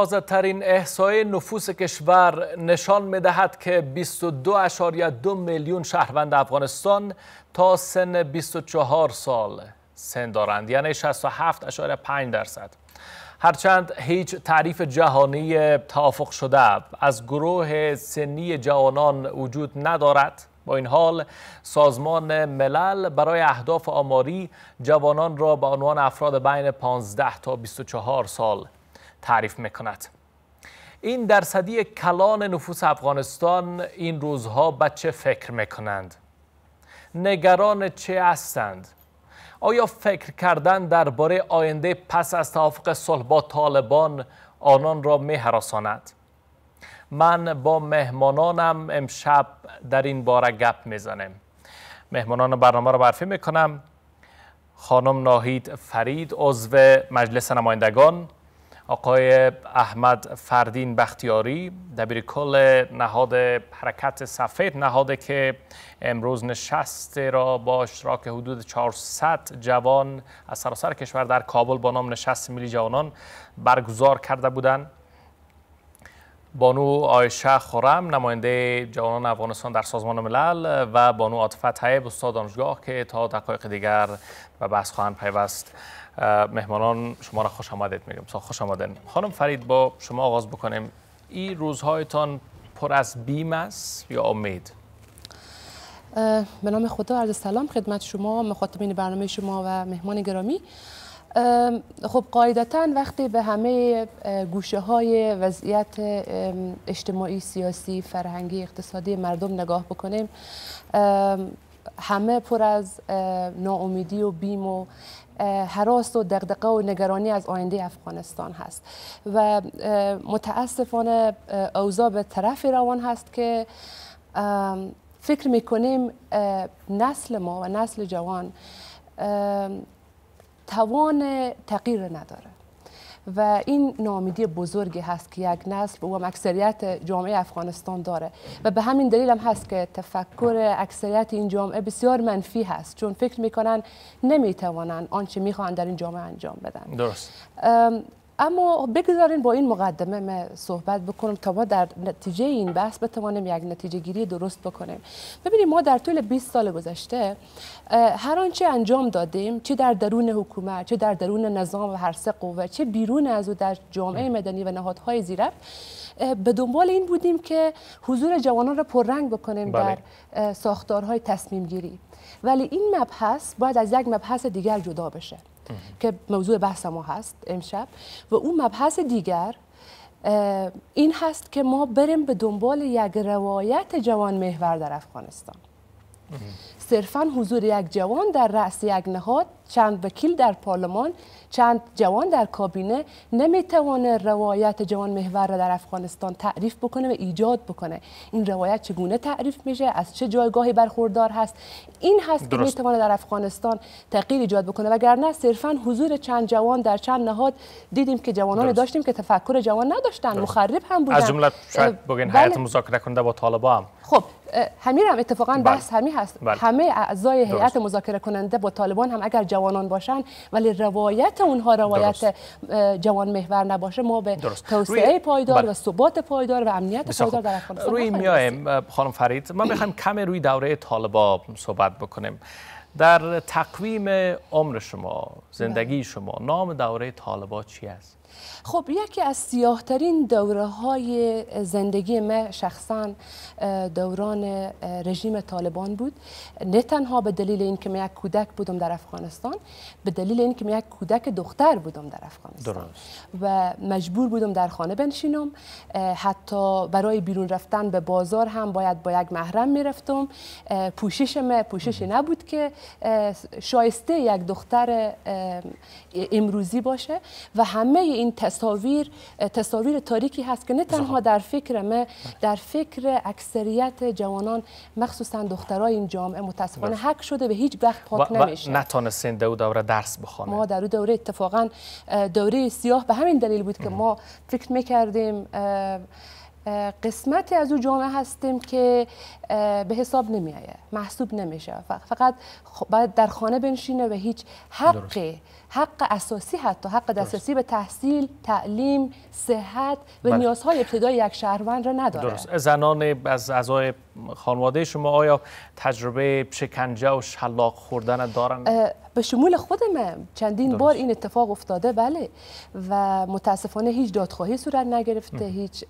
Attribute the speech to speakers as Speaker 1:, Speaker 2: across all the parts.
Speaker 1: تازه ترین احسای نفوس کشور نشان می دهد که 22.2 میلیون شهروند افغانستان تا سن 24 سال سن دارند یعنی 67.5 درصد هرچند هیچ تعریف جهانی توافق شده از گروه سنی جوانان وجود ندارد با این حال سازمان ملل برای اهداف آماری جوانان را به عنوان افراد بین 15 تا 24 سال تعریف میکند این درصدی کلان نفوس افغانستان این روزها بچه فکر میکنند نگران چه هستند آیا فکر کردن درباره آینده پس از توافق صلح با طالبان آنان را میهراساند من با مهمانانم امشب در این باره گپ میزنم مهمانان برنامه را برفی میکنم خانم ناهید فرید عضو مجلس نمایندگان آقای احمد فردین بختیاری دبیر کل نهاد حرکت سفید نهاده که امروز نشست را با اشتراک حدود 400 جوان از سراسر کشور در کابل با نام نشست ملی جوانان برگزار کرده بودند بانو آیشه خورم نماینده جوانان افغانستان در سازمان ملل و بانو آتفه طیب استاد دانشگاه که تا دقایق دیگر و بحث خواهند پیوست مهمانان شما را خوش آمدید میگم خوش آمدن خانم فرید با شما آغاز بکنیم این روزهایتان پر از بیم است یا امید
Speaker 2: به نام خدا عرض سلام خدمت شما مخاطبین برنامه شما و مهمان گرامی خب قاعدتا وقتی به همه گوشه های وضعیت اجتماعی، سیاسی، فرهنگی، اقتصادی مردم نگاه بکنیم همه پر از ناامیدی و بیم و حراس و دقدقه و نگرانی از آینده افغانستان هست و متاسفانه اوضاع به طرفی روان هست که فکر میکنیم نسل ما و نسل جوان توان تغییر نداره و این نامیدی بزرگی هست که یک نسل و اکثریت جامعه افغانستان داره و به همین دلیل هم هست که تفکر اکثریت این جامعه بسیار منفی هست چون فکر میکنن نمیتوانن آنچه میخوان در این جامعه انجام بدن درست اما بگذارین با این مقدمه من صحبت بکنم تا ما در نتیجه این بحث بتوانیم یک نتیجه گیری درست بکنیم ببینید ما در طول 20 سال گذشته هر آنچه انجام دادیم چه در درون حکومت چه در درون نظام و هر سه قوه چه بیرون از او در جامعه مدنی و نهادهای زیرف به دنبال این بودیم که حضور جوانان را پررنگ بکنیم در بله. ساختارهای تصمیم گیری ولی این مبحث باید از یک مبحث دیگر جدا بشه که موضوع بحث ما هست امشب و اون مبحث دیگر این هست که ما بریم به دنبال یک روایت جوان محور در افغانستان صرفا حضور یک جوان در رأس یک نهاد چند وکیل در پارلمان چند جوان در کابینه نمیتوانه روایت جوان محور را در افغانستان تعریف بکنه و ایجاد بکنه این روایت چگونه تعریف میشه از چه جایگاهی برخوردار هست این هست که میتوانه در افغانستان تغییر ایجاد بکنه وگرنه صرفا حضور چند جوان در چند نهاد دیدیم که جوانان درست. داشتیم که تفکر جوان نداشتن درست. مخرب هم بودن از جمله شاید بگین بله. مذاکره
Speaker 1: کننده با طالبا هم
Speaker 2: خب همین هم اتفاقا بله. بحث همین هست بله. همه اعضای هیئت مذاکره کننده با طالبان هم اگر جوان جوانان باشن ولی روایت اونها روایت جوان محور نباشه ما به توسعه پایدار بله. و ثبات پایدار و امنیت پایدار در افغانستان روی میایم
Speaker 1: خانم فرید ما میخوایم کم روی دوره طالبا صحبت بکنیم در تقویم عمر شما زندگی بله. شما نام دوره طالبا چی است
Speaker 2: خب یکی از سیاهترین دوره های زندگی من شخصا دوران رژیم طالبان بود نه تنها به دلیل اینکه من یک کودک بودم در افغانستان به دلیل اینکه من یک کودک دختر بودم در افغانستان و مجبور بودم در خانه بنشینم حتی برای بیرون رفتن به بازار هم باید با یک محرم میرفتم پوشش من پوششی نبود که شایسته یک دختر امروزی باشه و همه این این تصاویر تصاویر تاریکی هست که نه تنها در فکر ما در فکر اکثریت جوانان مخصوصا دخترای این جامعه متاسفانه بله. حق شده به هیچ وقت پاک نمیشه
Speaker 1: نتونستین در دوره درس بخوانید
Speaker 2: ما در دوره اتفاقا دوره سیاه به همین دلیل بود که ما فکر میکردیم قسمتی از او جامعه هستیم که به حساب نمیایه محسوب نمیشه فقط باید در خانه بنشینه و هیچ حق حق اساسی حتی حق دسترسی به تحصیل تعلیم صحت و بله. نیازهای ابتدای یک شهروند را نداره درست
Speaker 1: زنان از اعضای خانواده شما آیا تجربه شکنجه و شلاق خوردن دارن؟
Speaker 2: به شمول خود چندین بار این اتفاق افتاده بله و متاسفانه هیچ دادخواهی صورت نگرفته ام. هیچ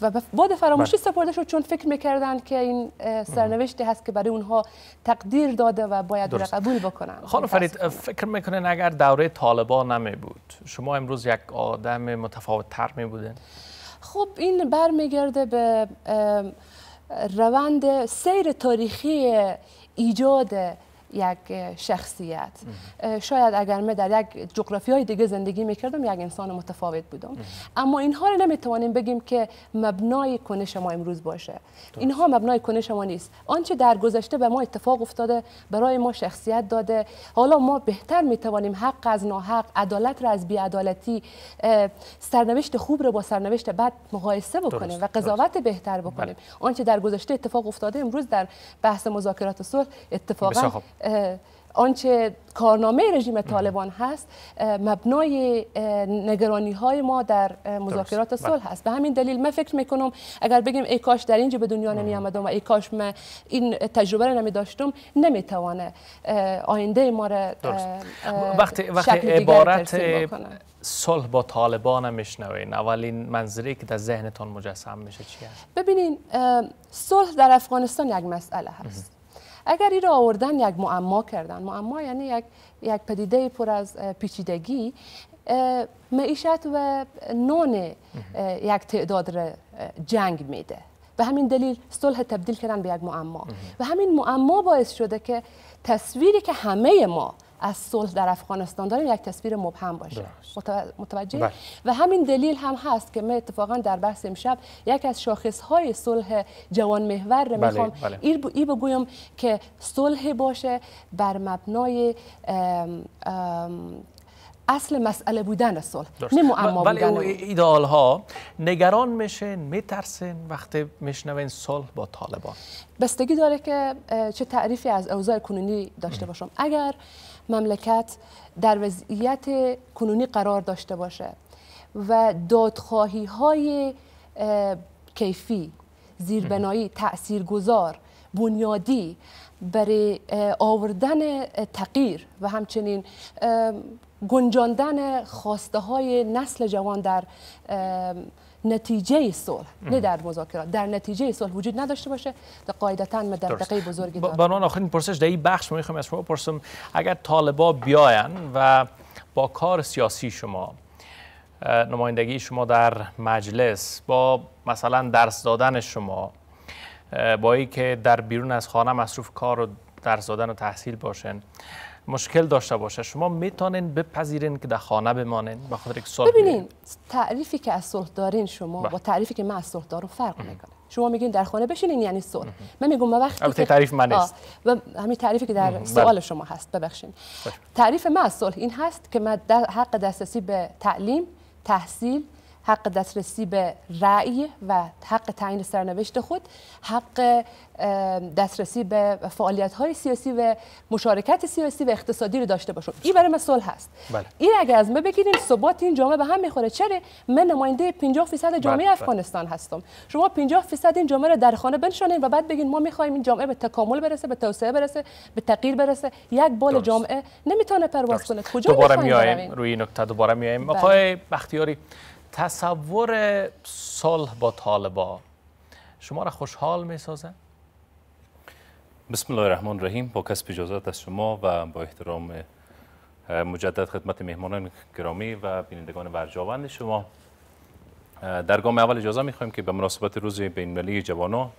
Speaker 2: و بعد فراموشی بله. سپرده شد چون فکر میکردن که این سرنوشتی هست که برای اونها تقدیر داده و باید را قبول بکنن خانم فرید
Speaker 1: فکر میکنین اگر دوره طالبان نمی بود شما امروز یک آدم متفاوت تر می بودن؟
Speaker 2: خب این برمیگرده به روند سیر تاریخی ایجاد یک شخصیت شاید اگر من در یک جغرافی های دیگه زندگی میکردم یک انسان متفاوت بودم اما اینها رو نمیتوانیم بگیم که مبنای کنش ما امروز باشه اینها مبنای کنش ما نیست آنچه در گذشته به ما اتفاق افتاده برای ما شخصیت داده حالا ما بهتر میتوانیم حق از ناحق عدالت را از بیعدالتی سرنوشت خوب رو با سرنوشت بد مقایسه بکنیم و قضاوت بهتر بکنیم بله. آنچه در گذشته اتفاق افتاده امروز در بحث مذاکرات صلح اتفاقا آنچه کارنامه رژیم طالبان هست مبنای نگرانی های ما در مذاکرات بله. صلح هست به همین دلیل من فکر میکنم اگر بگیم ای کاش در اینجا به دنیا نمی آمدم و ای کاش من این تجربه را نمی داشتم نمی توانه آینده ما را وقتی وقتی عبارت
Speaker 1: صلح با طالبان میشنوین اولین منظری که در ذهنتون مجسم میشه چی هست
Speaker 2: ببینین صلح در افغانستان یک مسئله هست اگر این را آوردن یک معما کردن معما یعنی یک یک پدیده پر از پیچیدگی معیشت و نون یک تعداد را جنگ میده به همین دلیل صلح تبدیل کردن به یک معما و همین معما باعث شده که تصویری که همه ما از صلح در افغانستان داریم یک تصویر مبهم باشه متوجه بله. و همین دلیل هم هست که من اتفاقا در بحث امشب یک از شاخص های صلح جوان محور رو میخوام بله. بله. ای بگویم که صلح باشه بر مبنای اصل مسئله بودن صلح نه معما بودن
Speaker 1: ایدال ها نگران میشن میترسن وقتی میشنوین صلح با طالبان
Speaker 2: بستگی داره که چه تعریفی از اوضاع کنونی داشته باشم اگر مملکت در وضعیت کنونی قرار داشته باشه و دادخواهی های کیفی زیربنایی تاثیرگذار بنیادی برای آوردن تغییر و همچنین گنجاندن خواسته های نسل جوان در نتیجه صلح نه در مذاکرات در نتیجه صلح وجود نداشته باشه تا قاعدتا مدققه بزرگی داره
Speaker 1: بنوان آخرین پرسش در این بخش میخوام از شما بپرسم اگر طالبا بیاین و با کار سیاسی شما نمایندگی شما در مجلس با مثلا درس دادن شما با ای که در بیرون از خانه مصروف کار و درس دادن و تحصیل باشن مشکل داشته باشه شما میتونین بپذیرین که در خانه بمانین با خاطر یک سال ببینین
Speaker 2: تعریفی که از صلح دارین شما بله. با تعریفی که من از صلح دارم فرق میکنه شما میگین در خانه بشینین یعنی صلح من میگم ما وقتی تعریف من است و همین تعریفی که در سوال بله. شما هست ببخشید بله. تعریف من از صلح این هست که من حق دسترسی به تعلیم تحصیل حق دسترسی به رأی و حق تعیین سرنوشت خود حق دسترسی به فعالیت های سیاسی و مشارکت سیاسی و اقتصادی رو داشته باشون این برای مثال هست بله. این اگر از ما بگیریم ثبات این جامعه به هم میخوره چرا من نماینده 50 فیصد جامعه بله، بله. افغانستان هستم شما 50 فیصد این جامعه رو در خانه بنشونید و بعد بگین ما میخوایم این جامعه به تکامل برسه به توسعه برسه به تغییر برسه یک بال درست. جامعه نمیتونه پرواز کنه
Speaker 1: کجا دوباره میایم روی نکته دوباره میایم بله. آقای بختیاری تصور صلح با طالبا شما را خوشحال می
Speaker 3: بسم الله الرحمن الرحیم با کسب اجازت از شما و با احترام مجدد خدمت مهمانان گرامی و بینندگان ورجاوند شما در گام اول اجازه می خواهیم که به مناسبت روز بین ملی جوانان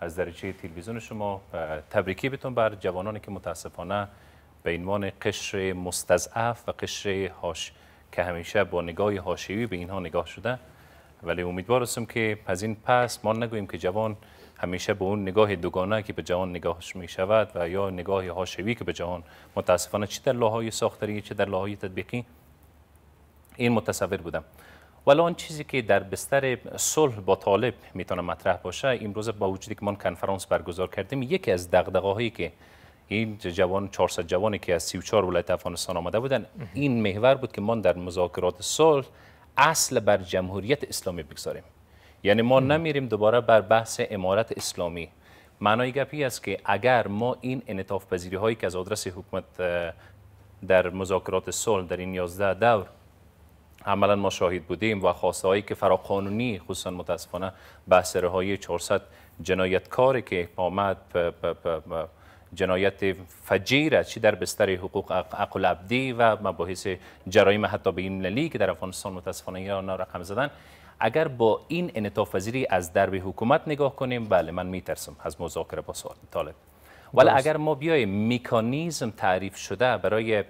Speaker 3: از دریچه تلویزیون شما تبریکی بتون بر جوانانی که متاسفانه به عنوان قشر مستضعف و قشر هاش که همیشه با نگاه حاشیه‌ای به اینها نگاه شده ولی امیدوار هستم که از این پس ما نگوییم که جوان همیشه به اون نگاه دوگانه که به جوان نگاهش می شود و یا نگاه حاشیه‌ای که به جوان متاسفانه چه در لاهای ساختاری چه در لاهای تطبیقی این متصور بودم ولی آن چیزی که در بستر صلح با طالب میتونه مطرح باشه امروز با وجودی که ما کنفرانس برگزار کردیم یکی از دغدغه‌هایی که این جوان 400 جوانی که از 34 ولایت افغانستان آمده بودن این محور بود که ما در مذاکرات صلح اصل بر جمهوریت اسلامی بگذاریم یعنی ما نمیریم دوباره بر بحث امارت اسلامی معنای گپی است که اگر ما این انطاف پذیری هایی که از آدرس حکومت در مذاکرات صلح در این 11 دور عملا ما شاهد بودیم و خواسته هایی که فراقانونی خصوصا متاسفانه بحث رهایی 400 جنایتکاری که آمد جنایت فجیر چی در بستر حقوق عقل عبدی و مباحث جرایم حتی به این که در افغانستان متاسفانه یا رقم زدن اگر با این انطاف از درب حکومت نگاه کنیم بله من میترسم از مذاکره با طالب ولی اگر ما بیای میکانیزم تعریف شده برای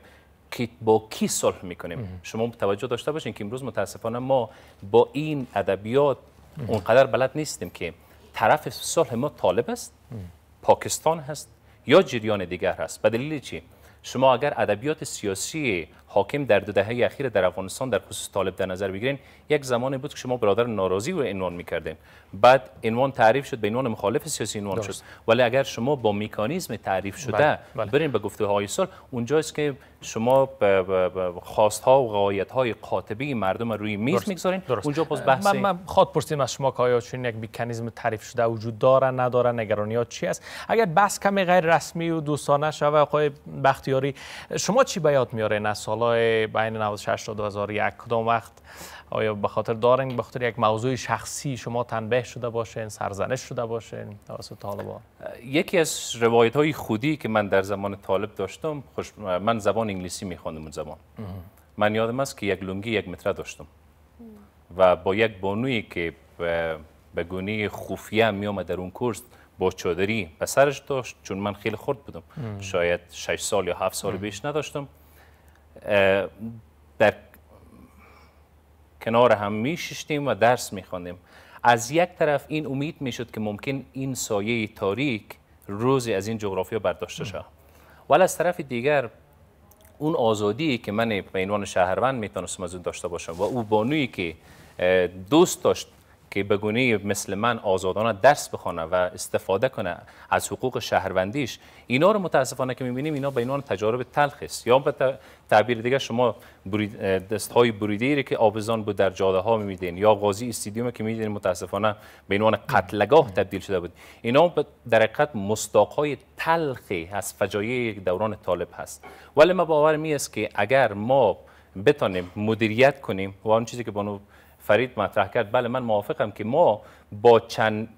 Speaker 3: که با کی صلح میکنیم شما توجه داشته باشین که امروز متاسفانه ما با این ادبیات اونقدر بلد نیستیم که طرف صلح ما طالب است پاکستان هست یا جریان دیگر هست به دلیل چی شما اگر ادبیات سیاسی حاکم در دو دهه اخیر در افغانستان در خصوص طالب در نظر بگیرین یک زمانی بود که شما برادر ناراضی رو عنوان میکردین بعد عنوان تعریف شد به عنوان مخالف سیاسی عنوان شد ولی اگر شما با میکانیزم تعریف شده بله، بله. برین به گفته های سال اونجاست که شما خواست ها و غایت های قاطبی مردم روی میز میگذارین اونجا پس بحث من, من
Speaker 1: خاط پرسیدم از شما که آیا چنین یک مکانیزم تعریف شده وجود داره نداره نگرانی ها چی است اگر بس کمی غیر رسمی و دوستانه شوه آقای بختیاری شما چی به یاد میارین سالهای بین 96 تا 2001 کدام وقت آیا به خاطر دارین به خاطر یک موضوع شخصی شما تنبه شده باشین سرزنش شده باشین توسط طالبان
Speaker 3: یکی از روایت های خودی که من در زمان طالب داشتم خوش... من زبان انگلیسی می اون زمان من یادم است که یک لنگی یک متر داشتم و با یک بانویی که به گونه خفیه می در اون کورس با چادری به سرش داشت چون من خیلی خرد بودم شاید 6 سال یا 7 سال بیش نداشتم در کنار هم می و درس می از یک طرف این امید میشد که ممکن این سایه تاریک روزی از این جغرافیا برداشته شد ولی از طرف دیگر اون آزادی که من به عنوان شهروند میتونستم از اون داشته باشم و او بانویی که دوست داشت که بگونه مثل من آزادانه درس بخونه و استفاده کنه از حقوق شهروندیش اینا رو متاسفانه که میبینیم اینا به عنوان تجارب تلخ است یا به تعبیر دیگه شما دست های بریده ای که آبزان بود در جاده ها یا قاضی استیدیوم که میدین متاسفانه به عنوان قتلگاه تبدیل شده بود اینا در حقیقت مستاق های تلخی از فجایع دوران طالب هست ولی ما باور می است که اگر ما بتانیم مدیریت کنیم و اون چیزی که بانو فرید مطرح کرد بله من موافقم که ما با چند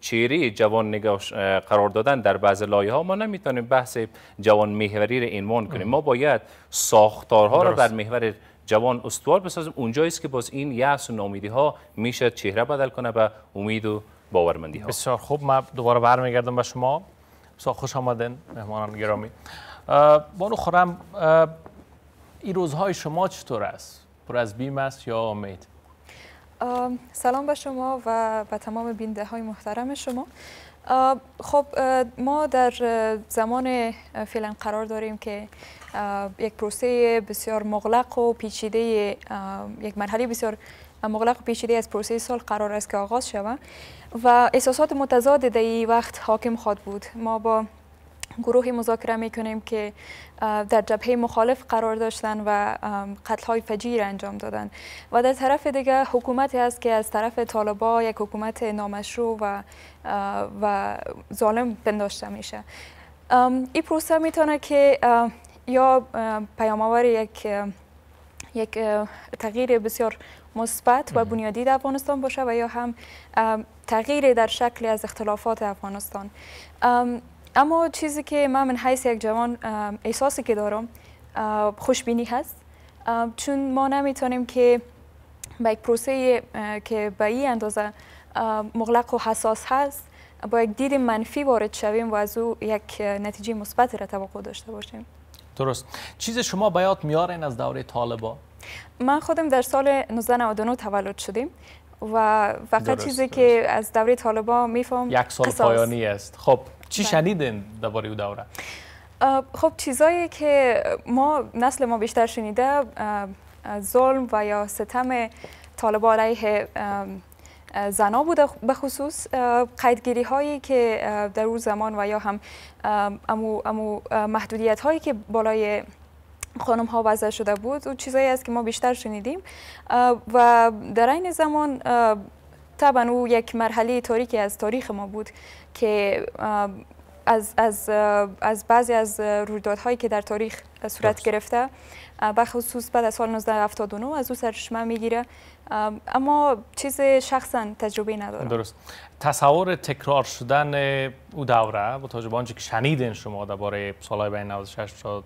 Speaker 3: چهره جوان نگاش قرار دادن در بعض لایه ها ما نمیتونیم بحث جوان محوری رو عنوان کنیم ما باید ساختارها رو در محور جوان استوار بسازیم اونجایی است که باز این یأس و نامیدی ها میشه چهره بدل کنه به امید و باورمندی ها بسیار خوب من دوباره برمیگردم به شما
Speaker 1: بسیار خوش آمدین مهمانان گرامی بانو خورم این روزهای شما چطور است پر از بیم است یا امید
Speaker 4: سلام به شما و به تمام بینده های محترم شما خب ما در زمان فعلا قرار داریم که یک پروسه بسیار مغلق و پیچیده یک مرحله بسیار مغلق و پیچیده از پروسه سال قرار است که آغاز شود و احساسات متضاد در وقت حاکم خواد بود ما با گروهی مذاکره کنیم که در جبهه مخالف قرار داشتن و قتل های فجیر انجام دادن و در طرف دیگه حکومتی است که از طرف طالبا یک حکومت نامشروع و و ظالم پنداشته میشه این پروسه میتونه که یا پیامآور یک یک تغییر بسیار مثبت و بنیادی در افغانستان باشه و یا هم تغییر در شکل از اختلافات افغانستان اما چیزی که من من حیث یک جوان احساسی که دارم خوشبینی هست چون ما نمیتونیم که به یک پروسه که به این اندازه مغلق و حساس هست با یک دید منفی وارد شویم و از او یک نتیجه مثبت را توقع داشته باشیم
Speaker 1: درست چیز شما به یاد میارین از دوره طالبا
Speaker 4: من خودم در سال 1999 تولد شدیم و فقط چیزی که از دوره طالبا میفهم یک سال قصاص. پایانی
Speaker 1: است خب چی بله. شنیدین درباره او دوره
Speaker 4: خب چیزایی که ما نسل ما بیشتر شنیده ظلم و یا ستم طالبان علیه زنا بوده به خصوص قیدگیری هایی که در اون زمان و یا هم امو, محدودیت هایی که بالای خانم ها وضع شده بود و چیزایی است که ما بیشتر شنیدیم و در این زمان طبعا او یک مرحله تاریکی از تاریخ ما بود که از, از, از بعضی از رویدادهایی که در تاریخ صورت گرفته به خصوص بعد از سال 1979 از او سرچشمه میگیره اما چیز شخصا تجربه ندارم
Speaker 1: درست تصور تکرار شدن او دوره با توجه آنچه که شنیدین شما درباره سالهای بین 96 تا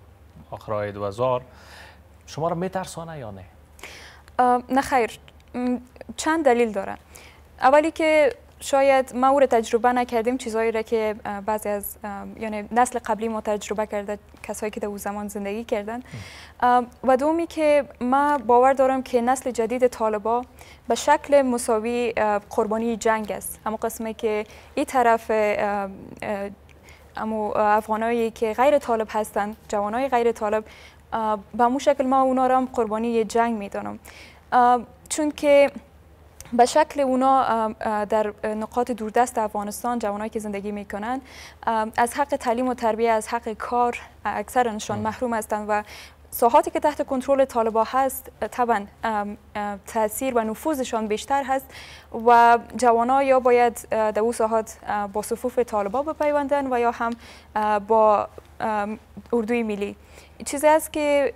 Speaker 1: آخرهای 2000 شما را میترسانه یا نه
Speaker 4: نه خیر چند دلیل داره اولی که شاید ما او تجربه نکردیم چیزهایی را که بعضی از یعنی نسل قبلی ما تجربه کرده کسایی که در او زمان زندگی کردن و دومی که ما باور دارم که نسل جدید طالبا به شکل مساوی قربانی جنگ است اما قسمه که این طرف اما افغانایی که غیر طالب هستند جوانای غیر طالب به مو شکل ما اونا را هم قربانی جنگ میدانم چون که به شکل اونا در نقاط دوردست افغانستان جوانایی که زندگی میکنن از حق تعلیم و تربیه از حق کار اکثرشان محروم هستند و ساحاتی که تحت کنترل طالبا هست طبعا تاثیر و نفوذشان بیشتر هست و جوانا یا باید در او ساحات با صفوف طالبا بپیوندن و یا هم با اردوی ملی چیزی است که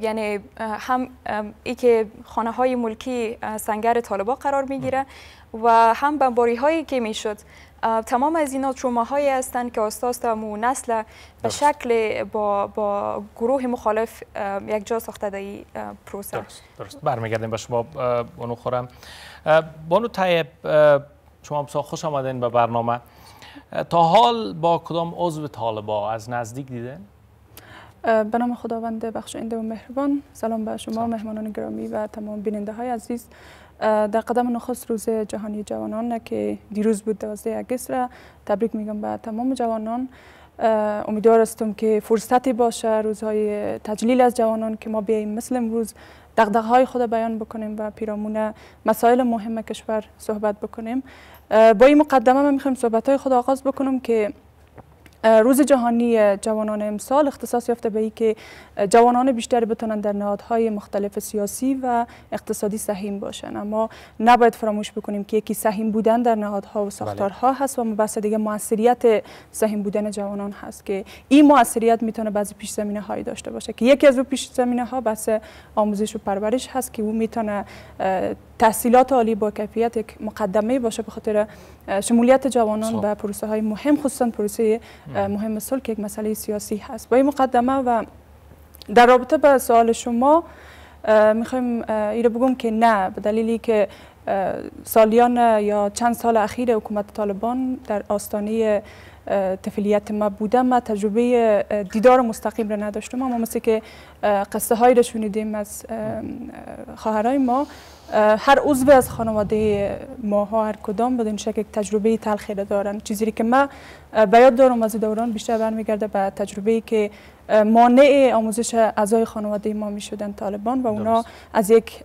Speaker 4: یعنی هم ای که خانه های ملکی سنگر طالبا قرار میگیره و هم بمباری هایی که میشد تمام از اینا ترومه هایی هستند که آستاستم و نسل به شکل با, با گروه مخالف یک جا ساخته در این پروسه درست,
Speaker 1: درست. برمیگردیم به شما بانو خورم بانو طیب شما خوش آمدین به برنامه تا حال با کدام عضو طالبا از نزدیک دیدن؟
Speaker 5: به نام خداوند بخشنده و مهربان سلام به شما مهمانان گرامی و تمام بیننده های عزیز در قدم نخست روز جهانی جوانان که دیروز بود 12 اگست را تبریک میگم به تمام جوانان امیدوار که فرصتی باشه روزهای تجلیل از جوانان که ما بیاییم مثل امروز دقدقه های خود بیان بکنیم و پیرامون مسائل مهم کشور صحبت بکنیم با این مقدمه من میخوایم صحبت های خود آغاز بکنم که روز جهانی جوانان امسال اختصاص یافته به ای که جوانان بیشتری بتونن در نهادهای مختلف سیاسی و اقتصادی سهیم باشن اما نباید فراموش بکنیم که یکی سهیم بودن در نهادها و بله. ساختارها هست و بحث دیگه موثریت سهیم بودن جوانان هست که این موثریت میتونه بعضی پیش زمینه هایی داشته باشه که یکی از اون پیش زمینه ها بحث آموزش و پرورش هست که او میتونه تحصیلات عالی با کیفیت یک مقدمه باشه به خاطر شمولیت جوانان به پروسه های مهم خصوصا پروسه مهم صلح که یک مسئله سیاسی هست با این مقدمه و در رابطه به سوال شما میخوایم رو بگم که نه به دلیلی که سالیان یا چند سال اخیر حکومت طالبان در آستانه تفیلیت ما بوده ما تجربه دیدار مستقیم را نداشتم اما مثل که قصه هایی را شنیدیم از خواهرای ما هر عضو از خانواده ها هر کدام بدون شک یک تجربه تلخی را دارن چیزی که من به یاد دارم از دوران بیشتر برمیگرده به تجربه که مانع آموزش اعضای خانواده ما می شدن طالبان و اونا از یک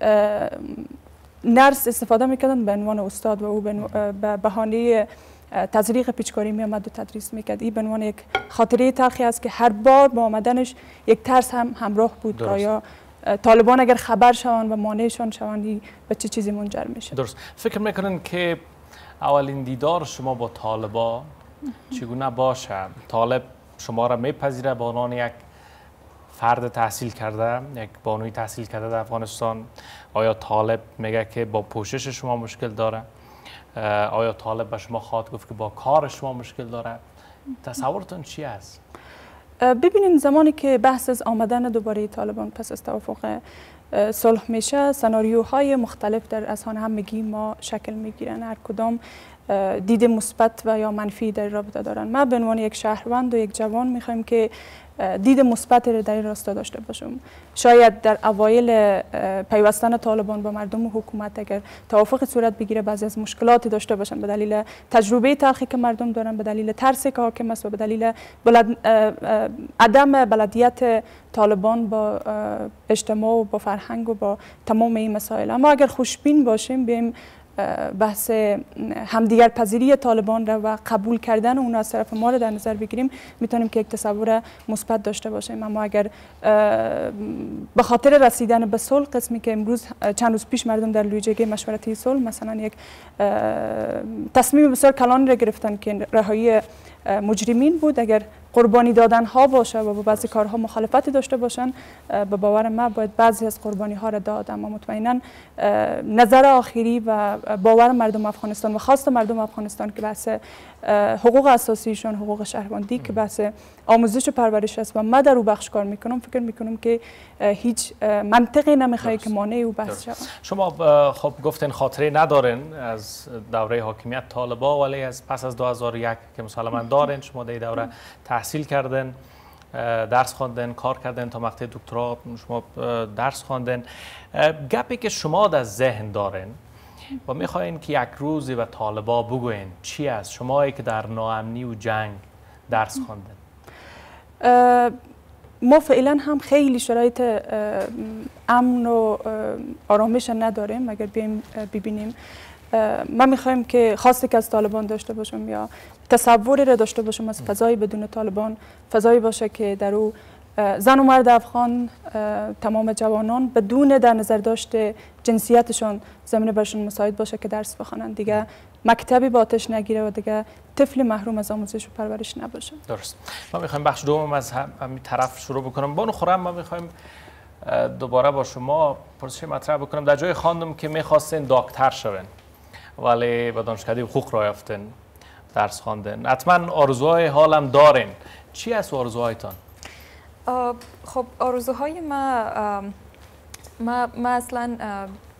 Speaker 5: نرس استفاده میکردن به عنوان استاد و او به بهانه تزریق پیچکاری می آمد و تدریس می کرد این به عنوان یک خاطره تلخی است که هر بار با آمدنش یک ترس هم همراه بود آیا طالبان اگر خبر شوند و مانعشان شوند به چه چیزی منجر میشه
Speaker 1: درست فکر میکنن که اولین دیدار شما با طالبا چگونه باشه طالب شما را میپذیره به عنوان یک فرد تحصیل کرده یک بانوی تحصیل کرده در افغانستان آیا طالب میگه که با پوشش شما مشکل داره آیا طالب به شما خواهد گفت که با کار شما مشکل داره تصورتون چی است
Speaker 5: ببینین زمانی که بحث از آمدن دوباره طالبان پس از توافق صلح میشه سناریوهای مختلف در هم همگی ما شکل میگیرن هر کدام دید مثبت و یا منفی در رابطه دارن ما به عنوان یک شهروند و یک جوان میخوایم که دید مثبتی رو در این راستا داشته باشم شاید در اوایل پیوستن طالبان با مردم و حکومت اگر توافق صورت بگیره بعضی از مشکلاتی داشته باشن به دلیل تجربه تلخی که مردم دارن به دلیل ترسی که حاکم است و به دلیل بلد، عدم بلدیت طالبان با اجتماع و با فرهنگ و با تمام این مسائل اما اگر خوشبین باشیم بیم بحث همدیگر پذیری طالبان را و قبول کردن اون از طرف ما را در نظر بگیریم میتونیم که یک تصور مثبت داشته باشیم اما اگر به خاطر رسیدن به صلح قسمی که امروز چند روز پیش مردم در لویجگی مشورتی صلح مثلا یک تصمیم بسیار کلان را گرفتن که رهایی مجرمین بود اگر قربانی دادن ها باشه و با بعضی کارها مخالفتی داشته باشن به باور من باید بعضی از قربانی ها را داد اما مطمئنا نظر آخری و باور مردم افغانستان و خواست مردم افغانستان که بحث حقوق اساسیشان حقوق شهروندی که بحث آموزش و پرورش است و ما در او بخش کار میکنم فکر میکنم که هیچ منطقی نمیخواد که مانع او بحث
Speaker 1: شما خب گفتین خاطره ندارین از دوره حاکمیت طالبا ولی از پس از 2001 که مسلما دارن شما در دوره تحصیل کردن درس خواندن کار کردن تا مقطع دکترا شما درس خواندن گپی که شما در ذهن دارن. و میخواین که یک روزی و طالبا بگوین چی است شمایی که در ناامنی و جنگ درس خواندن
Speaker 5: ما فعلا هم خیلی شرایط امن و آرامش نداریم اگر بیایم ببینیم ما میخوایم که خواستی که از طالبان داشته باشم یا تصوری را داشته باشم از فضای بدون طالبان فضایی باشه که در او زن و مرد افغان تمام جوانان بدون در نظر داشت جنسیتشان زمینه برشون مساعد باشه که درس بخوانند دیگه مکتبی با آتش نگیره و دیگه طفل محروم از آموزش و پرورش نباشه
Speaker 1: درست ما میخوایم بخش دوم از همین طرف شروع بکنم بانو خورم ما میخوایم دوباره با شما پرسش مطرح بکنم در جای خواندم که میخواستین دکتر شوین ولی به دانشکده حقوق را یافتین درس خواندن حتما آرزوهای حالم دارین چی از آرزوهایتان
Speaker 4: خب آرزوهای ما ما, ما اصلا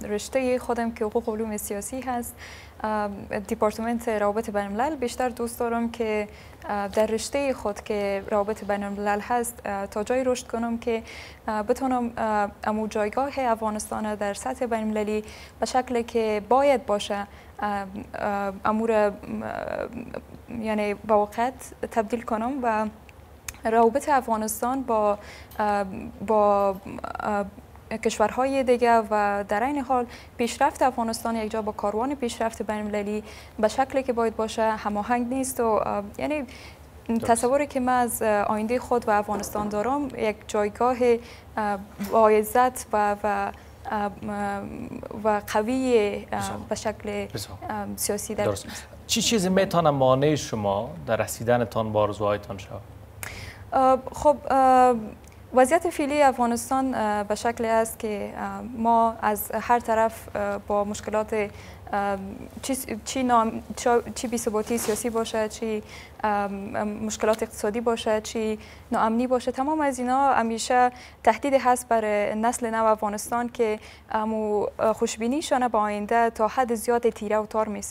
Speaker 4: رشته خودم که حقوق علوم سیاسی هست دیپارتمنت روابط بین الملل بیشتر دوست دارم که در رشته خود که روابط بین الملل هست تا جای رشد کنم که بتونم امو جایگاه افغانستان در سطح بین المللی به شکل که باید باشه امور یعنی به تبدیل کنم و روابط افغانستان با با کشورهای دیگه و در این حال پیشرفت افغانستان یک جا با کاروان پیشرفت المللی به شکلی که باید باشه هماهنگ نیست و یعنی تصوری که من از آینده خود و افغانستان دارم یک جایگاه با عزت و و و قوی به شکل سیاسی در
Speaker 1: چی چیزی میتونه مانع شما در رسیدن تان به تان شود
Speaker 4: خب وضعیت فعلی افغانستان به شکلی است که ما از هر طرف با مشکلات چی, نام، بیثباتی سیاسی باشه چی مشکلات اقتصادی باشه چی ناامنی باشه تمام از اینا همیشه تهدید هست بر نسل نو افغانستان که امو خوشبینیشان به آینده تا حد زیاد تیره و تار می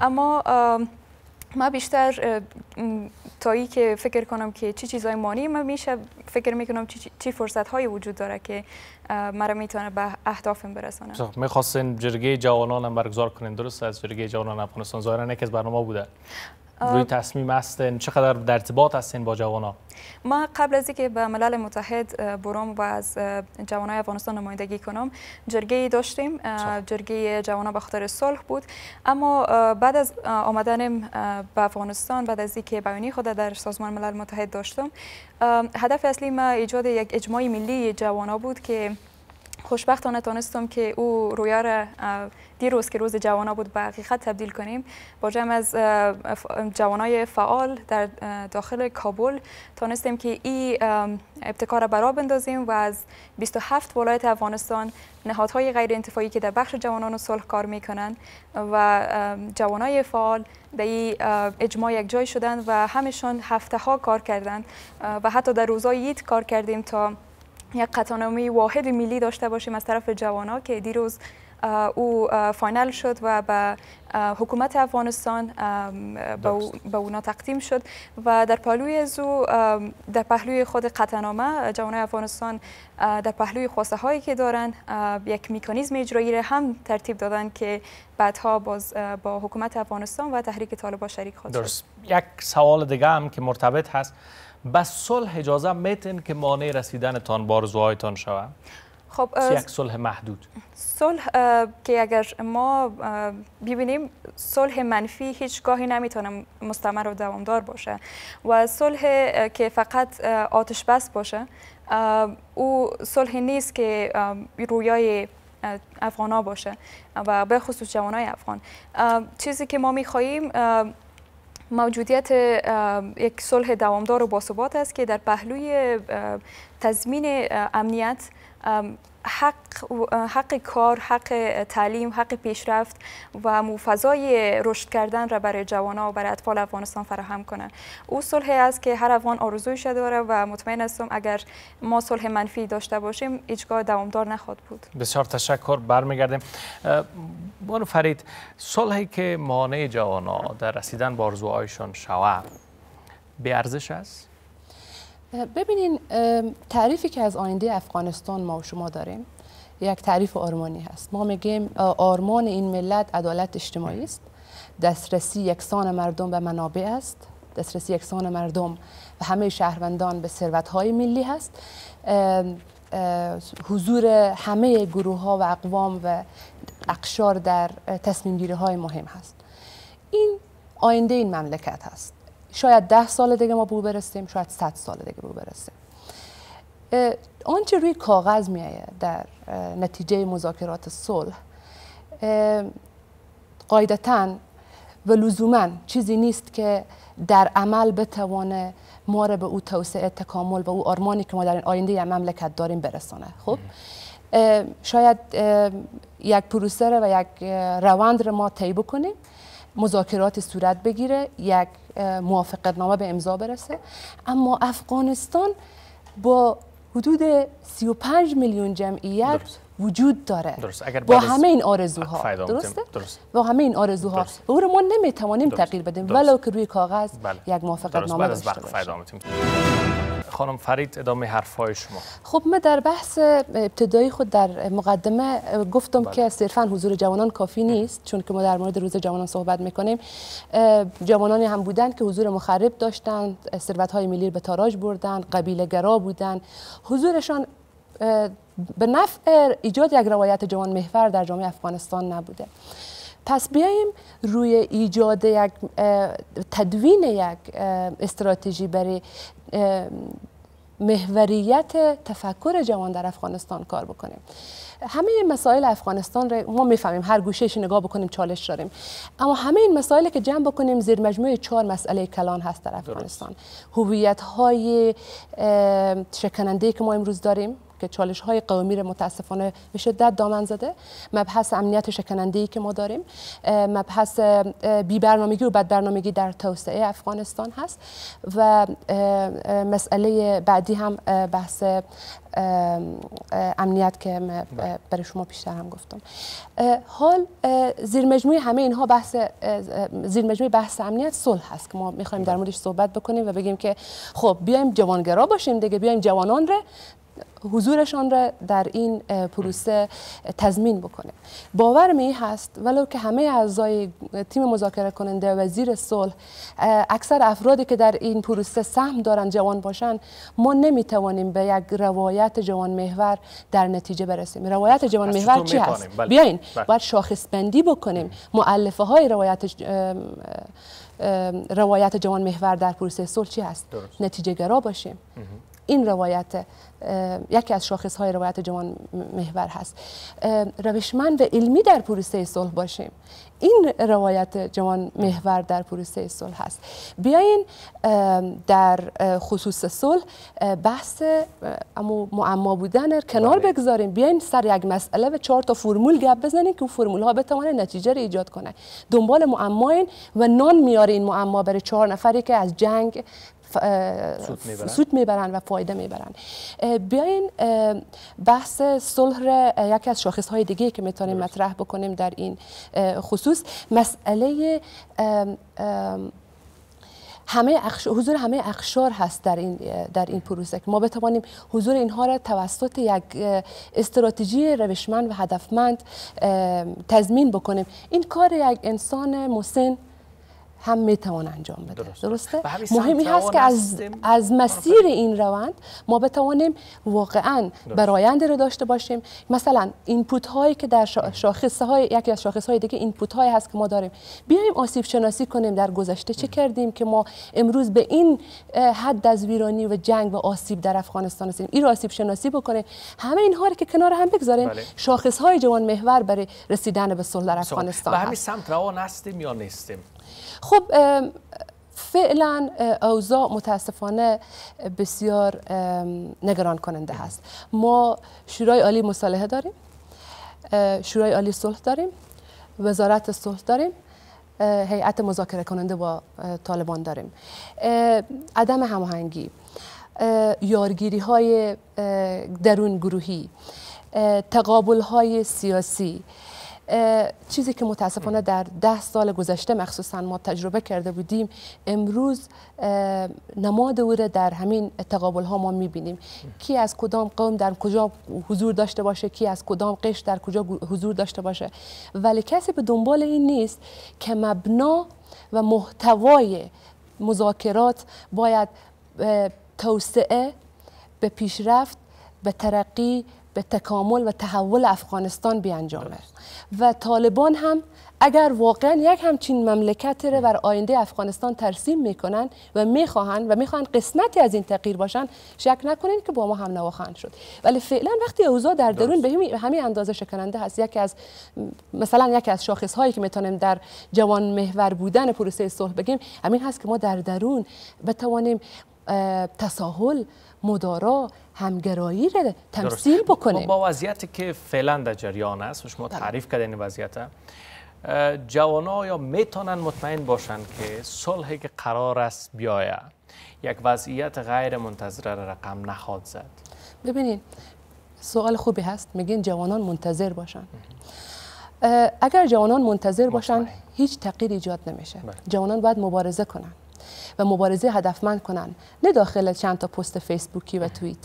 Speaker 4: اما ما بیشتر تایی که فکر کنم که چی چیزای مانی ما میشه فکر میکنم چی, چی فرصت های وجود داره که مرا میتونه به اهدافم برسانه خب،
Speaker 1: میخواستین جرگه جوانان برگزار کنین درست از جرگه جوانان افغانستان ظاهرا یک از برنامه بوده روی تصمیم هستن چقدر در ارتباط هستن با جوانا
Speaker 4: ما قبل از اینکه به ملل متحد برام و از جوانای افغانستان نمایندگی کنم خب. جرگه داشتیم جرگه جوانا به خاطر صلح بود اما بعد از آمدنم به افغانستان بعد از اینکه بیانیه خود در سازمان ملل متحد داشتم هدف اصلی ما ایجاد یک اجماع ملی جوانا بود که خوشبختانه تانستم که او رویا را دیروز که روز جوانا بود به حقیقت تبدیل کنیم با جمع از جوانای فعال در داخل کابل تانستیم که این ابتکار را براب بندازیم و از 27 ولایت افغانستان نهادهای غیر انتفاعی که در بخش جوانان و صلح کار میکنن و جوانای فعال در این اجماع یک جای شدند و همشان هفته ها کار کردند و حتی در روزای عید کار کردیم تا یک قطعنامه واحد ملی داشته باشیم از طرف جوانا که دیروز او فاینل شد و به حکومت افغانستان به اونا تقدیم شد و در پهلوی از او در پهلوی خود قطعنامه جوانای افغانستان در پهلوی خواسته هایی که دارن یک میکانیزم اجرایی را هم ترتیب دادن که بعدها باز با حکومت افغانستان و تحریک طالبان شریک خواهد
Speaker 1: درست یک سوال دیگه هم که مرتبط هست به صلح اجازه میتن که مانع رسیدن به بارزوهایتان شود خب یک صلح محدود
Speaker 4: صلح که اگر ما ببینیم صلح منفی هیچ هیچگاهی نمیتونه مستمر و دوامدار باشه و صلح که فقط آتش بس باشه او صلح نیست که رویای افغان باشه و به خصوص جوان های افغان چیزی که ما میخواهیم موجودیت یک صلح دوامدار و باثبات است که در پهلوی تضمین امنیت حق, حق کار، حق تعلیم، حق پیشرفت و فضای رشد کردن را برای جوانان و برای اطفال افغانستان فراهم کنند. او صلح است که هر افغان آرزویش داره و مطمئن هستم اگر ما صلح منفی داشته باشیم هیچگاه دوامدار نخواهد بود.
Speaker 1: بسیار تشکر برمیگردیم. بانو فرید صلحی که مانع جوانان در رسیدن به آرزوهایشان شود به ارزش است؟
Speaker 2: ببینین تعریفی که از آینده افغانستان ما و شما داریم یک تعریف آرمانی هست ما میگیم آرمان این ملت عدالت اجتماعی است دسترسی یکسان مردم به منابع است دسترسی یکسان مردم و همه شهروندان به های ملی هست حضور همه گروه ها و اقوام و اقشار در تصمیم های مهم هست این آینده این مملکت هست شاید ده سال دیگه ما به برستیم، برسیم شاید صد سال دیگه به برستیم. برسیم آنچه روی کاغذ میایه در نتیجه مذاکرات صلح قایدتا و لزوما چیزی نیست که در عمل بتوانه ما را به او توسعه تکامل و او آرمانی که ما در این آینده مملکت داریم برسانه خب شاید یک پروسه و یک روند رو ما طی بکنیم مذاکرات صورت بگیره یک موافقت نامه به امضا برسه اما افغانستان با حدود 35 میلیون جمعیت وجود داره اگر با همه این آرزوها درسته؟ با همه این آرزوها و او رو ما نمیتوانیم تغییر بدیم ولو که روی کاغذ بله. یک موافقت نامه
Speaker 1: داشته خانم فرید ادامه حرفهای شما
Speaker 2: خب من در بحث ابتدایی خود در مقدمه گفتم بله. که صرفا حضور جوانان کافی نیست چون که ما در مورد روز جوانان صحبت میکنیم جوانانی هم بودند که حضور مخرب داشتند ثروت های ملی به تاراج بردند قبیله گرا بودند حضورشان به نفع ایجاد یک روایت جوان محور در جامعه افغانستان نبوده پس بیایم روی ایجاد یک تدوین یک استراتژی برای محوریت تفکر جوان در افغانستان کار بکنیم همه این مسائل افغانستان رو ما میفهمیم هر گوشهش نگاه بکنیم چالش داریم اما همه این مسائل که جمع بکنیم زیر مجموعه چهار مسئله کلان هست در افغانستان هویت های شکننده که ما امروز داریم که چالش های قومی رو متاسفانه به شدت دامن زده مبحث امنیت شکننده ای که ما داریم مبحث بی برنامگی و بد برنامگی در توسعه افغانستان هست و مسئله بعدی هم بحث امنیت که بله. برای شما بیشتر هم گفتم حال زیرمجموعه همه اینها بحث زیرمجموعه بحث امنیت صلح هست که ما میخوایم در بله. موردش صحبت بکنیم و بگیم که خب بیایم جوانگرا باشیم دیگه بیایم جوانان رو حضورشان را در این پروسه تضمین بکنه باور می هست ولو که همه اعضای تیم مذاکره کننده وزیر صلح اکثر افرادی که در این پروسه سهم دارند جوان باشند ما نمی توانیم به یک روایت جوان محور در نتیجه برسیم روایت جوان محور چی هست بله. بیاین بله. باید شاخص بندی بکنیم مؤلفه های روایت روایت جوان محور در پروسه صلح چی هست نتیجه گرا باشیم این روایت یکی از شاخص های روایت جوان محور هست روشمند و علمی در پروسه صلح باشیم این روایت جوان محور در پروسه صلح هست بیاین در خصوص صلح بحث اما معما بودن کنار بله. بگذاریم بیاین سر یک مسئله و چهار تا فرمول گپ بزنیم که اون فرمول ها بتونه نتیجه رو ایجاد کنه دنبال معماین و نان میاره این معما برای چهار نفری که از جنگ سود میبرن و فایده میبرن بیاین بحث صلح یکی از شاخص های دیگه که میتونیم مطرح بکنیم در این خصوص مسئله همه اخش... حضور همه اخشار هست در این در این پروسه که ما بتوانیم حضور اینها را توسط یک استراتژی روشمند و هدفمند تضمین بکنیم این کار یک انسان مسن هم میتوان انجام بده درسته مهمی هست که از از مسیر این روند ما بتوانیم واقعا براینده رو داشته باشیم مثلا اینپوت هایی که در شاخص های یکی از شاخص های دیگه اینپوت هایی هست که ما داریم بیایم آسیب شناسی کنیم در گذشته چه کردیم که ما امروز به این حد از ویرانی و جنگ و آسیب در افغانستان هستیم این آسیب شناسی بکنه. همه اینها رو که کنار هم بگذاریم بله. شاخص های جوان محور برای رسیدن به صلح در افغانستان به همین
Speaker 1: سمت روان هستیم یا نیستیم
Speaker 2: خب فعلا اوضاع متاسفانه بسیار نگران کننده هست ما شورای عالی مصالحه داریم شورای عالی صلح داریم وزارت صلح داریم هیئت مذاکره کننده با طالبان داریم عدم هماهنگی یارگیری های درون گروهی تقابل های سیاسی چیزی که متاسفانه در ده سال گذشته مخصوصا ما تجربه کرده بودیم امروز نماد او در همین تقابل ها ما میبینیم کی از کدام قوم در کجا حضور داشته باشه کی از کدام قش در کجا حضور داشته باشه ولی کسی به دنبال این نیست که مبنا و محتوای مذاکرات باید توسعه به پیشرفت به ترقی به تکامل و تحول افغانستان بیانجامد و طالبان هم اگر واقعا یک همچین مملکت رو بر آینده افغانستان ترسیم میکنن و میخواهن و میخواهن قسمتی از این تغییر باشن شک نکنین که با ما هم نواخند شد ولی فعلا وقتی اوضاع در درون به همین اندازه شکننده هست یکی از مثلا یکی از شاخص هایی که میتونیم در جوان محور بودن پروسه صلح بگیم همین هست که ما در درون بتوانیم تساهل مدارا همگرایی را تمثیل بکنیم
Speaker 1: با وضعیتی که فعلا در جریان است شما بله. تعریف کردین وضعیت جوان ها یا میتونن مطمئن باشن که صلحی که قرار است بیایه یک وضعیت غیر منتظره رقم نخواد زد
Speaker 2: ببینید سوال خوبی هست میگین جوانان منتظر باشن اگر جوانان منتظر باشن هیچ تغییر ایجاد نمیشه بله. جوانان باید مبارزه کنن و مبارزه هدفمند کنن نه داخل چند تا پست فیسبوکی و توییت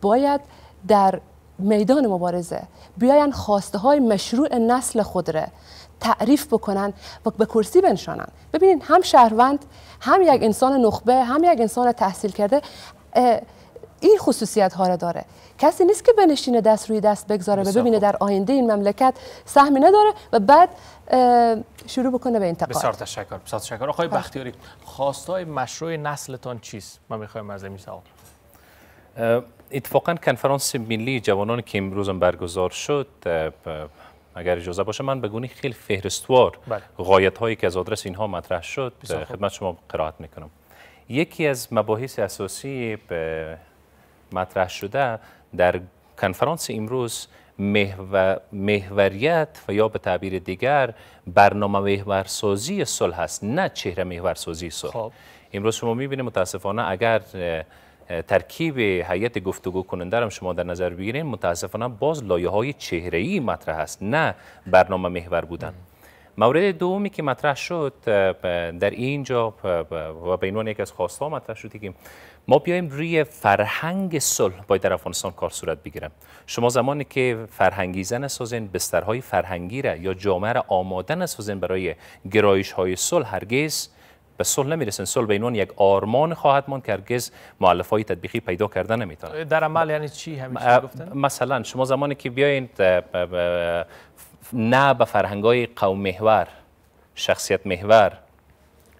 Speaker 2: باید در میدان مبارزه بیاین خواسته های مشروع نسل خود را تعریف بکنن و به کرسی بنشانن ببینین هم شهروند هم یک انسان نخبه هم یک انسان تحصیل کرده این خصوصیت ها را داره کسی نیست که بنشینه دست روی دست بگذاره و ببینه در آینده این مملکت سهمی نداره و بعد
Speaker 3: شروع بکنه به انتقاد بسیار
Speaker 1: تشکر بسیار تشکر آقای بله. بختیاری خواستای مشروع نسلتان چیست من میخوایم از این سوال
Speaker 3: اتفاقا کنفرانس ملی جوانان که امروز برگزار شد اگر اجازه باشه من بگونی خیلی فهرستوار بله. غایت هایی که از آدرس اینها مطرح شد خدمت شما قرائت میکنم یکی از مباحث اساسی مطرح شده در کنفرانس امروز محوریت و یا به تعبیر دیگر برنامه محورسازی صلح است نه چهره محورسازی صلح خب. امروز شما میبینید متاسفانه اگر ترکیب هیئت گفتگو کننده را شما در نظر بگیرید متاسفانه باز لایه های چهره ای مطرح است نه برنامه محور بودن مورد دومی که مطرح شد در اینجا و به عنوان یک از خواسته مطرح شد که ما بیایم روی فرهنگ صلح باید در افغانستان کار صورت بگیرم شما زمانی که فرهنگیزه نسازین بسترهای فرهنگی را یا جامعه را آماده نسازین برای گرایش های صلح هرگز به صلح نمیرسن صلح بینون یک آرمان خواهد ماند که هرگز معلف های تطبیقی پیدا کرده نمیتونه
Speaker 1: در عمل یعنی چی همیشه
Speaker 3: گفتن مثلا شما زمانی که بیاین نه به فرهنگ های قوم محور شخصیت محور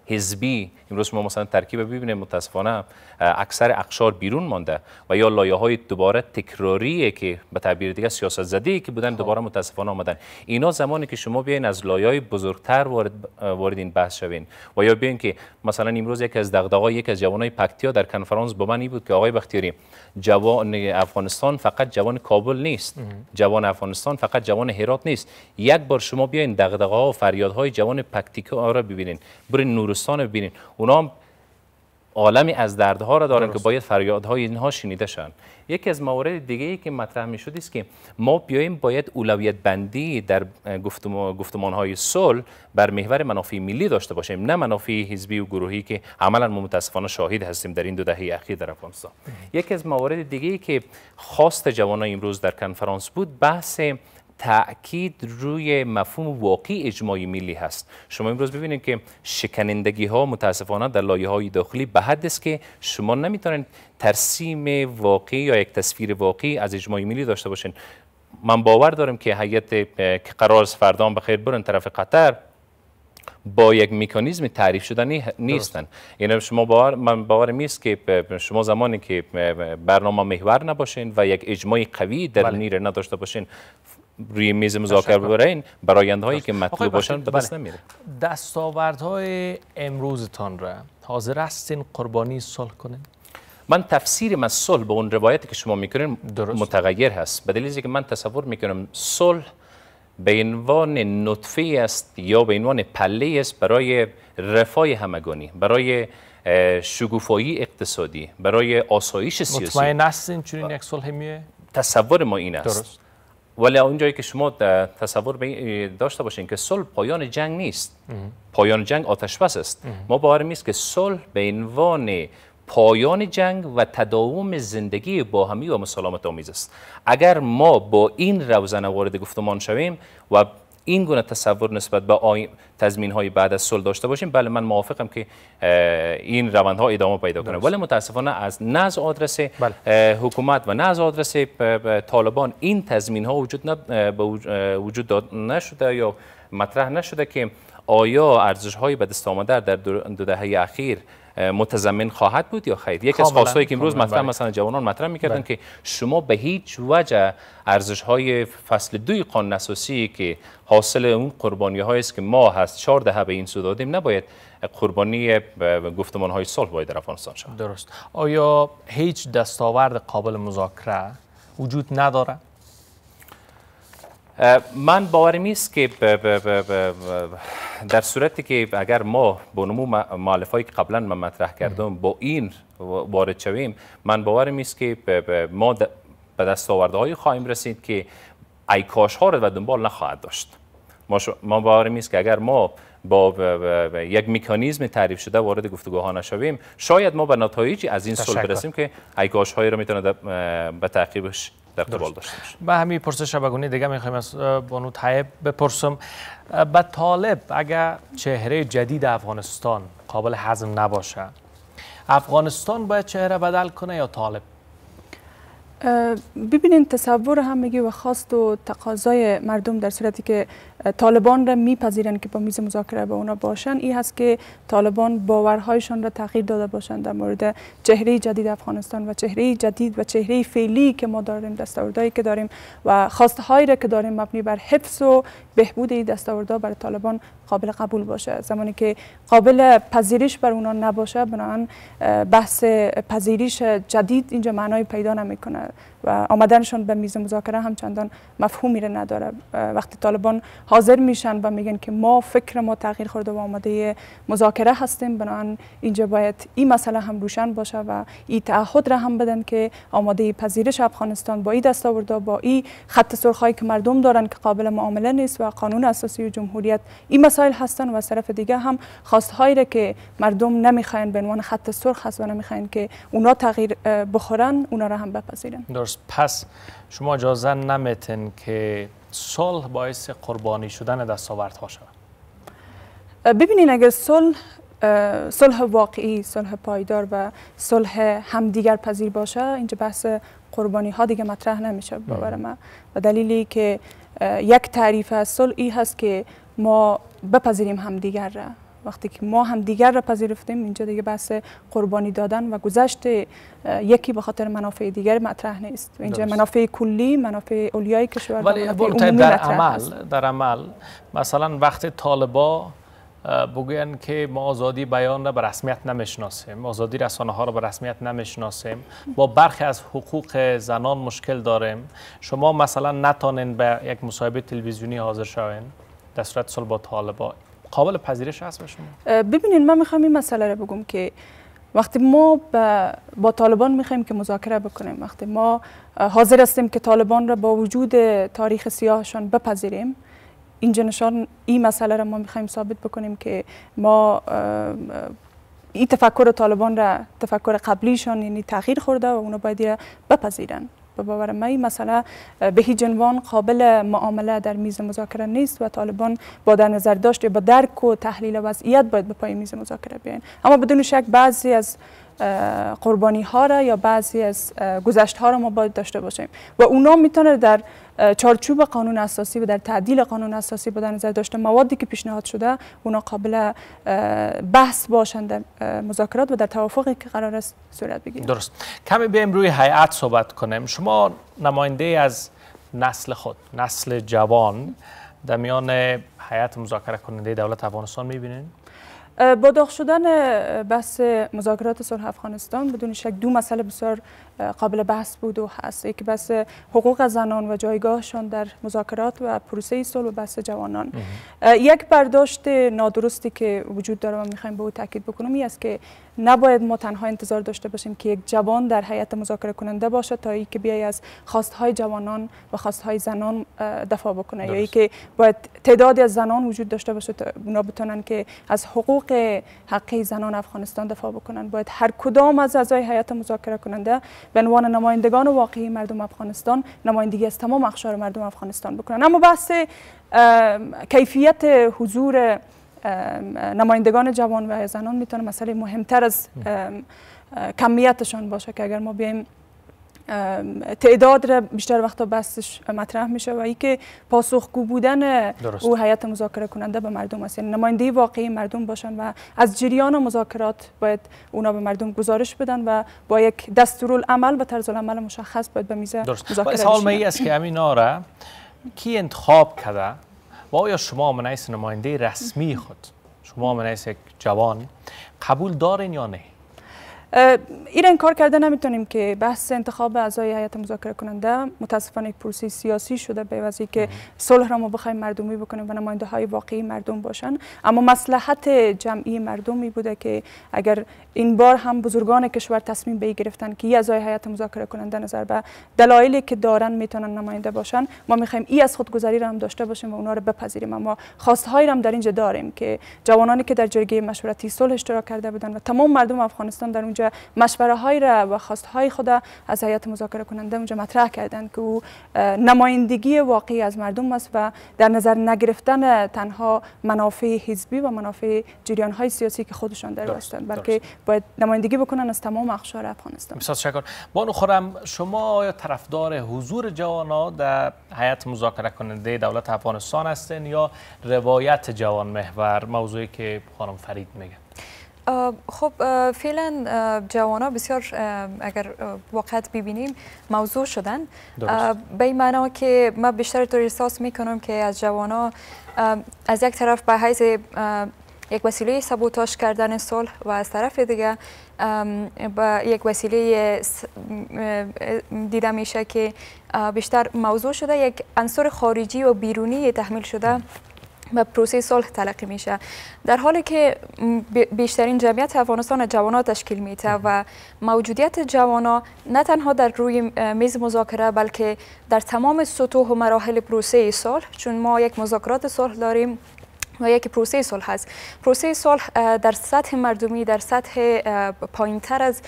Speaker 3: حزبی امروز ما مثلا ترکیب ببینیم متاسفانه اکثر اقشار بیرون مانده و یا لایه های دوباره تکراریه که به تعبیر دیگه سیاست ای که بودن خب. دوباره متاسفانه آمدن اینا زمانی که شما بیاین از لایه های بزرگتر وارد وارد این بحث شوین و یا بیاین که مثلا امروز یک از دغدغای یک از جوانای پکتیا در کنفرانس با من بود که آقای بختیاری جوان افغانستان فقط جوان کابل نیست جوان افغانستان فقط جوان هرات نیست یک بار شما بیاین دغدغه‌ها و فریادهای جوان پکتیکا را ببینین برین نورستان ببینین اونا عالمی از دردها را دارن که باید فریادهای اینها شنیده شن یکی از موارد دیگه ای که مطرح می شود است که ما بیاییم باید اولویت بندی در گفتمان های صلح بر محور منافع ملی داشته باشیم نه منافع حزبی و گروهی که عملا ما متاسفانه شاهد هستیم در این دو دهه اخیر در افغانستان یکی از موارد دیگه ای که خواست جوانان امروز در کنفرانس بود بحث تاکید روی مفهوم واقعی اجماعی ملی هست شما امروز ببینید که شکنندگی ها متاسفانه در لایه های داخلی به حد است که شما نمیتونید ترسیم واقعی یا یک تصویر واقعی از اجماعی ملی داشته باشین من باور دارم که هیئت که قرار به بخیر برن طرف قطر با یک مکانیزم تعریف شده نیستن یعنی شما باور من باور که شما زمانی که برنامه محور نباشین و یک اجماع قوی در بله. نداشته باشین روی میز مذاکره برای هایی که مطلوب باشن بله. به دست نمیره
Speaker 1: دستاوردهای امروزتان را حاضر هستین قربانی صلح کنین
Speaker 3: من تفسیرم از صلح به اون روایتی که شما میکنین متغیر هست به دلیلی که من تصور میکنم صلح به عنوان نطفه است یا به عنوان پله است برای رفای همگانی برای شگوفایی اقتصادی برای آسایش سیاسی مطمئن
Speaker 1: هستین چون یک صلح میه
Speaker 3: تصور ما این است ولی اونجایی که شما تصور داشته باشین که صلح پایان جنگ نیست پایان جنگ آتش بس است ما باور نیست که صلح به عنوان پایان جنگ و تداوم زندگی با همی و مسالمت آمیز است اگر ما با این روزنه وارد گفتمان شویم و این گونه تصور نسبت به آی... تضمین های بعد از صلح داشته باشیم بله من موافقم که این روند ها ادامه پیدا کنه ولی متاسفانه از نه از آدرس بله. حکومت و نه از آدرس طالبان این تضمین ها وجود وجود نشده یا مطرح نشده که آیا ارزش های بدست آمده در دو دهه اخیر متضمن خواهد بود یا خیر یک از خواستایی که امروز مطرح بله. مثلا جوانان مطرح میکردن بله. که شما به هیچ وجه ارزش های فصل دوی قانون اساسی که حاصل اون قربانی است که ما هست 14 به این سو دادیم نباید قربانی گفتمان های صلح باید در افغانستان شد
Speaker 1: درست آیا هیچ دستاورد قابل مذاکره وجود نداره
Speaker 3: من باور نیست که در صورتی که اگر ما به نمو معالف که قبلا من مطرح کردم با این وارد شویم من باور نیست که ما به دستاورده های خواهیم رسید که ایکاش ها رو و دنبال نخواهد داشت ما, ما باورم که اگر ما با یک میکانیزم تعریف شده وارد گفتگوها نشویم شاید ما به نتایجی از این صلح برسیم که ایکاش هایی را میتونه به تعقیبش در قبال داشته باشه
Speaker 1: به همین پرسش شبگونی دیگه میخوایم از بانو طیب بپرسم به طالب اگر چهره جدید افغانستان قابل حزم نباشه افغانستان باید چهره بدل کنه یا طالب
Speaker 5: ببینین تصور هم میگی و خواست و تقاضای مردم در صورتی که طالبان را میپذیرن که با میز مذاکره به اونا باشن این هست که طالبان باورهایشان را تغییر داده باشند در مورد چهره جدید افغانستان و چهره جدید و چهره فعلی که ما داریم دستاوردهایی که داریم و خواستهایی را که داریم مبنی بر حفظ و بهبود دستاوردها برای طالبان قابل قبول باشه زمانی که قابل پذیرش بر اونا نباشه بنابراین بحث پذیرش جدید اینجا معنای پیدا نمیکنه و آمدنشان به میز مذاکره هم چندان مفهومی را نداره وقتی طالبان حاضر میشن و میگن که ما فکر ما تغییر خورده و آماده مذاکره هستیم بنابراین اینجا باید این مسئله هم روشن باشه و این تعهد را هم بدن که آماده پذیرش افغانستان با این دستاوردها با این خط سرخهایی که مردم دارن که قابل معامله نیست و قانون اساسی و جمهوریت این مسائل هستن و از طرف دیگه هم خواستهایی را که مردم نمیخواین به عنوان خط سرخ هست و نمیخواین که اونا تغییر بخورن اونا را هم بپذیرن
Speaker 1: پس شما اجازه نمیتن که صلح باعث قربانی شدن ها شود
Speaker 5: ببینین اگر صلح صلح واقعی، صلح پایدار و صلح همدیگر پذیر باشه اینجا بحث قربانی ها دیگه مطرح نمیشه باور من و دلیلی که یک تعریف از صلح ای هست که ما بپذیریم همدیگر را وقتی که ما هم دیگر را پذیرفتیم اینجا دیگه بحث قربانی دادن و گذشت یکی به خاطر منافع دیگر مطرح نیست اینجا منافع کلی منافع اولیای کشور ولی در عمل
Speaker 1: در عمل مثلا وقت طالبا بگویند که ما آزادی بیان را به رسمیت نمیشناسیم آزادی رسانه ها را به رسمیت نمیشناسیم با برخی از حقوق زنان مشکل داریم شما مثلا نتانین به یک مصاحبه تلویزیونی حاضر شوین در صورت صلح با طالبا قابل پذیرش هست به شما
Speaker 5: ببینین من میخوام این مسئله رو بگم که وقتی ما با طالبان میخوایم که مذاکره بکنیم وقتی ما حاضر هستیم که طالبان را با وجود تاریخ سیاهشان بپذیریم اینجا نشان این مسئله را ما میخوایم ثابت بکنیم که ما این تفکر طالبان را تفکر قبلیشان یعنی تغییر خورده و اونو باید بپذیرند. بپذیرن به باور من این مسئله به هیچ عنوان قابل معامله در میز مذاکره نیست و طالبان با در نظر داشت با درک و تحلیل وضعیت باید به پای میز مذاکره بیاین اما بدون شک بعضی از قربانی ها را یا بعضی از گذشت ها را ما باید داشته باشیم و اونا میتونه در چارچوب قانون اساسی و در تعدیل قانون اساسی با نظر داشته موادی که پیشنهاد شده اونا قابل بحث باشند در مذاکرات و در توافقی که قرار است
Speaker 1: صورت بگیرد درست کمی بیم روی هیئت صحبت کنیم شما نماینده از نسل خود نسل جوان در میان هیئت مذاکره کننده دولت افغانستان میبینید
Speaker 5: با داغ شدن بحث مذاکرات صلح افغانستان بدون شک دو مسئله بسیار قابل بحث بود و هست یک بحث حقوق زنان و جایگاهشان در مذاکرات و پروسه صلح و بحث جوانان یک برداشت نادرستی که وجود داره و میخوایم به او تاکید بکنم این است که نباید ما تنها انتظار داشته باشیم که یک جوان در هیئت مذاکره کننده باشه تا اینکه بیای از خواستهای جوانان و خواستهای زنان دفاع بکنه یا که باید تعدادی از زنان وجود داشته باشه تا اونا بتونن که از حقوق حقی زنان افغانستان دفاع بکنن باید هر کدام از اعضای هیئت مذاکره کننده به عنوان نمایندگان واقعی مردم افغانستان نمایندگی از تمام اخشار مردم افغانستان بکنن اما بحث کیفیت حضور نمایندگان جوان و زنان میتونه مسئله مهمتر از کمیتشان باشه که اگر ما بیایم تعداد را بیشتر وقتا بستش مطرح میشه و که پاسخگو بودن او هیئت مذاکره کننده به مردم است یعنی نماینده واقعی مردم باشن و از جریان مذاکرات باید اونا به مردم گزارش بدن و با یک دستورالعمل و طرز عمل مشخص باید به میزه مذاکره سوال می است که
Speaker 1: همینا آره را کی انتخاب کرده و آیا شما منیس نماینده رسمی خود شما منیس یک جوان قبول دارین یا نه
Speaker 5: این کار کرده نمیتونیم که بحث انتخاب اعضای هیئت مذاکره کننده متاسفانه یک پروسه سیاسی شده به وضعی که صلح را ما بخوایم مردمی بکنیم و نماینده های واقعی مردم باشن اما مصلحت جمعی مردمی بوده که اگر این بار هم بزرگان کشور تصمیم به گرفتن که اعضای حیات مذاکره کننده نظر به دلایلی که دارن میتونن نماینده باشن ما میخوایم ای از خودگذری را هم داشته باشیم و اونا رو بپذیریم اما خواسته هایی هم در اینجا داریم که جوانانی که در جرگه مشورتی صلح اشتراک کرده بودن و تمام مردم افغانستان در اونجا مشوره های را و خواست های خود از حیات مذاکره کننده اونجا مطرح کردند که او نمایندگی واقعی از مردم است و در نظر نگرفتن تنها منافع حزبی و منافع جریان های سیاسی که خودشان در بلکه باید نمایندگی بکنن از تمام اخشار افغانستان
Speaker 1: بسیار شکر بانو خورم شما طرفدار حضور جوان در حیات مذاکره کننده دولت افغانستان هستین یا روایت جوان محور موضوعی که خانم فرید میگه
Speaker 4: خب فعلا ها بسیار اگر وقت ببینیم موضوع شدن به این معنا که ما بیشتر طور احساس میکنم که از جوان ها از یک طرف به حیث یک وسیله سبوتاش کردن صلح و از طرف دیگه با یک وسیله دیده میشه که بیشتر موضوع شده یک عنصر خارجی و بیرونی تحمیل شده و پروسه صلح تلقی میشه در حالی که بیشترین جمعیت افغانستان جوانا تشکیل میته و موجودیت جوانا نه تنها در روی میز مذاکره بلکه در تمام سطوح و مراحل پروسه صلح چون ما یک مذاکرات صلح داریم و یک پروسه صلح هست پروسه صلح در سطح مردمی در سطح تر از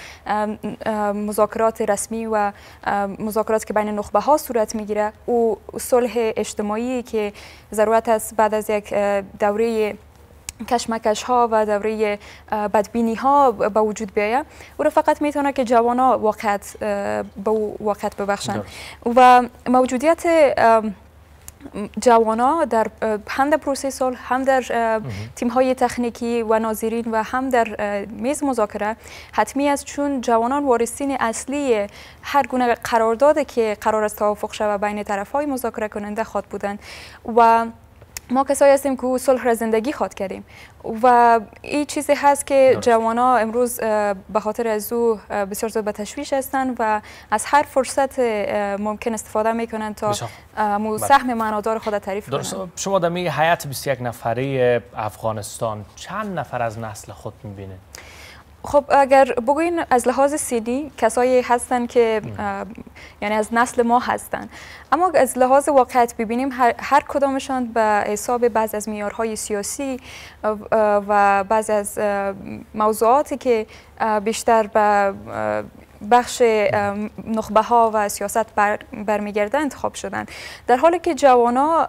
Speaker 4: مذاکرات رسمی و مذاکرات که بین نخبه ها صورت میگیره او صلح اجتماعی که ضرورت است بعد از یک دوره کشمکش ها و دوره بدبینی ها به وجود بیاید او را فقط میتونه که جوان ها واقعت به واقعت ببخشن و موجودیت جوانا در هم در پروسه سال هم در تیم های تکنیکی و ناظرین و هم در میز مذاکره حتمی است چون جوانان وارثین اصلی هر گونه قرارداد که قرار است توافق شود بین طرف های مذاکره کننده خواد بودند و ما کسایی هستیم که صلح زندگی خواد کردیم و این چیزی هست که ها امروز به خاطر از او بسیار زود به تشویش هستند و از هر فرصت ممکن استفاده میکنن تا مو بله. سهم معنادار خود تعریف کنند شما
Speaker 1: شما دمی حیات 21 نفره افغانستان چند نفر از نسل خود میبینید
Speaker 4: خب اگر بگوین از لحاظ سیدی کسایی هستن که یعنی از نسل ما هستن اما از لحاظ واقعیت ببینیم هر, هر کدامشان به حساب بعض از میارهای سیاسی و بعض از موضوعاتی که بیشتر به بخش نخبه ها و سیاست برمیگرده انتخاب شدند در حالی که جوان ها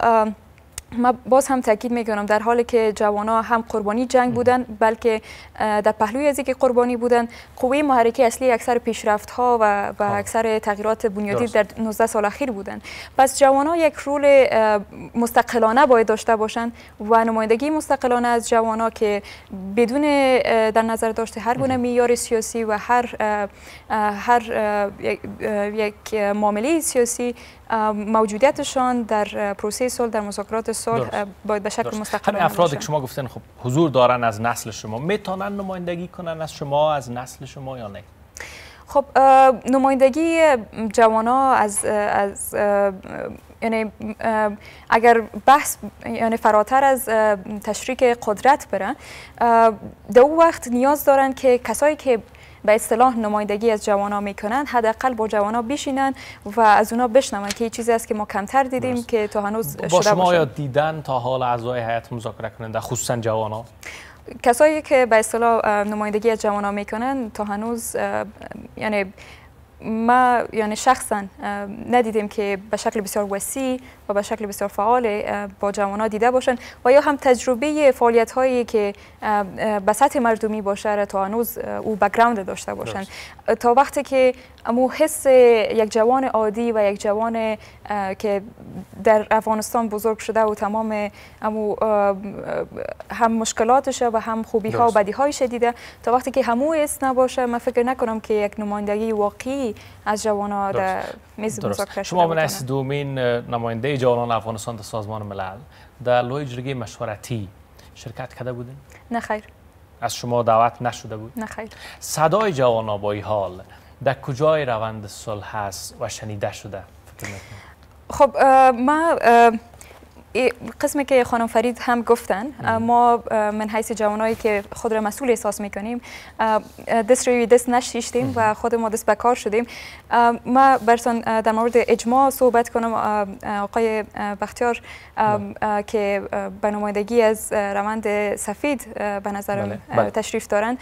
Speaker 4: ما باز هم تاکید میکنم در حالی که ها هم قربانی جنگ بودند، بلکه در پهلوی از که قربانی بودند، قوه محرکه اصلی اکثر پیشرفت ها و, و خب. اکثر تغییرات بنیادی در 19 سال اخیر بودند. پس ها یک رول مستقلانه باید داشته باشند و نمایندگی مستقلانه از ها که بدون در نظر داشته هر گونه معیار سیاسی و هر هر یک معامله سیاسی موجودیتشان در پروسه صلح در مذاکرات صلح باید به شکل مستقل همین افرادی که شما
Speaker 1: گفتین خب حضور دارن از نسل شما میتونن نمایندگی کنن از شما از نسل شما یا نه
Speaker 4: خب نمایندگی جوانا از, از یعنی اگر بحث یعنی فراتر از تشریک قدرت بره در وقت نیاز دارن که کسایی که به اصطلاح نمایندگی از جوانا میکنند حداقل با ها بشینن و از اونا بشنوند که چیزی است که ما کمتر دیدیم که تا هنوز با شما یا
Speaker 1: دیدن تا حال اعضای هیئت مذاکره کننده خصوصا ها
Speaker 4: کسایی که به اصطلاح نمایندگی از جوانا میکنند تا هنوز یعنی ما یعنی شخصا ندیدیم که به شکل بسیار وسیع و به شکل بسیار فعال با جوان دیده باشند و یا هم تجربه فعالیت هایی که به سطح مردمی باشه تا هنوز او بگراند داشته باشند تا وقتی که امو حس یک جوان عادی و یک جوان که در افغانستان بزرگ شده و تمام امو هم مشکلاتش و هم خوبی ها و بدی هایش دیده تا وقتی که همو حس نباشه من فکر نکنم که یک نمایندگی واقعی از جوان ها در میز مذاکره شما من
Speaker 1: دومین نماینده جوانان افغانستان در سازمان ملل در لوی جرگه مشورتی شرکت کرده بودین؟ نه خیر از شما دعوت نشده بود؟ نه خیر صدای جوان با حال در کجای روند صلح هست و شنیده شده؟
Speaker 4: خب ما قسمه که خانم فرید هم گفتن ما من حیث جوانایی که خود را مسئول احساس میکنیم دست روی دست نشیشتیم و خود ما دست بکار شدیم ما برسان در مورد اجماع صحبت کنم آقای بختیار بله. که به نمایندگی از روند سفید به نظر بله. بله. تشریف دارند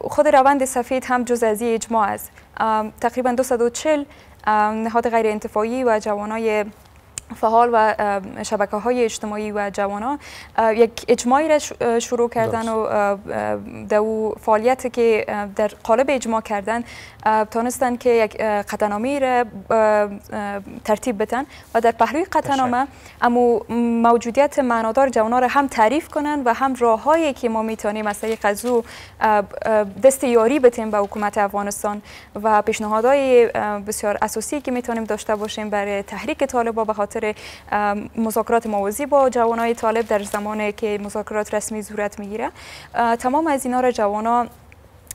Speaker 4: خود روند سفید هم جز از اجماع است تقریبا 240 نهاد غیر انتفاعی و جوانای فعال و شبکه های اجتماعی و جوانان یک اجماعی را شروع کردن و او فعالیت که در قالب اجماع کردن تانستن که یک قطعنامه را ترتیب بتن و در پهلوی قطنامه اما موجودیت معنادار جوانان را هم تعریف کنن و هم راه که ما میتونیم از طریق از او دست یاری بتیم به حکومت افغانستان و پیشنهادهای بسیار اساسی که میتونیم داشته باشیم برای تحریک طالبا به خاطر خاطر مذاکرات موازی با جوانای طالب در زمانی که مذاکرات رسمی صورت میگیره تمام از اینا را جوانا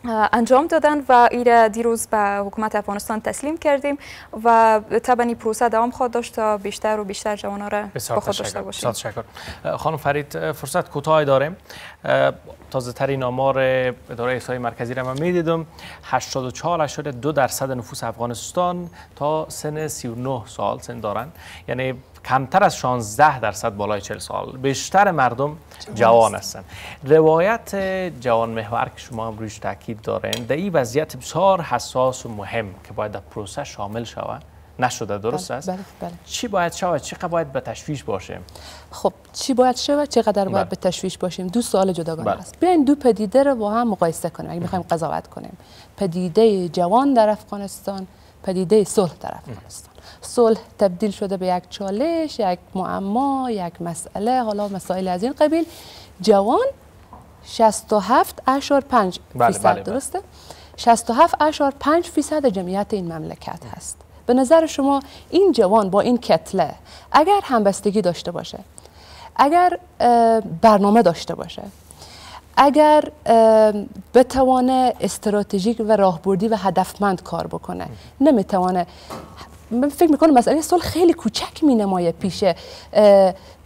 Speaker 4: انجام دادن و ایرا دیروز به حکومت افغانستان تسلیم کردیم و طبعا این پروسه دوام خواهد داشت تا بیشتر و بیشتر جوان را به خود داشته باشیم
Speaker 1: بسیار خانم فرید فرصت کوتاهی داریم تازه ترین آمار اداره احصای مرکزی را من میدیدم 84.2 درصد نفوس افغانستان تا سن 39 سال سن دارن یعنی کمتر از 16 درصد بالای 40 سال بیشتر مردم جوان هستند. روایت جوان محور که شما هم روش تاکید دارین در این وضعیت بسیار حساس و مهم که باید در پروسه شامل شود نشده درست بله، است بله، بله. چی باید شود چقدر باید به تشویش باشیم خب
Speaker 2: چی باید شود چقدر باید به تشویش باشیم دو سوال جداگانه است بیاین دو پدیده رو با هم مقایسه کنیم اگه بخوایم قضاوت کنیم پدیده جوان در افغانستان پدیده صلح در افغانستان صلح تبدیل شده به یک چالش یک معما یک مسئله حالا مسائل از این قبیل جوان 67 اشار 5 بله، بله، فیصد بله. درسته؟ 67 اشار 5 فیصد جمعیت این مملکت هست به نظر شما این جوان با این کتله اگر همبستگی داشته باشه اگر برنامه داشته باشه اگر بتوانه استراتژیک و راهبردی و هدفمند کار بکنه نمیتوانه من فکر میکنم مسئله سال خیلی کوچک می نمایه پیش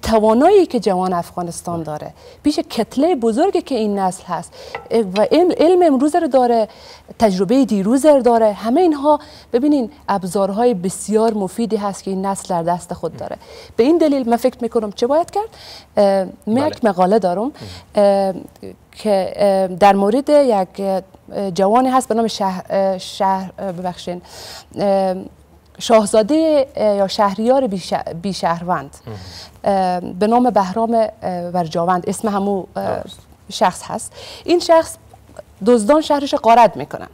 Speaker 2: توانایی که جوان افغانستان داره پیش کتله بزرگی که این نسل هست و علم امروز رو داره تجربه دیروز رو داره همه اینها ببینین ابزارهای بسیار مفیدی هست که این نسل در دست خود داره به این دلیل من فکر میکنم چه باید کرد من یک بله. مقاله دارم که در مورد یک جوانی هست به نام شهر, شهر ببخشین شاهزاده یا شهریار بیشهروند به نام بهرام ورجاوند اسم همو شخص هست این شخص دزدان شهرش قارت میکنن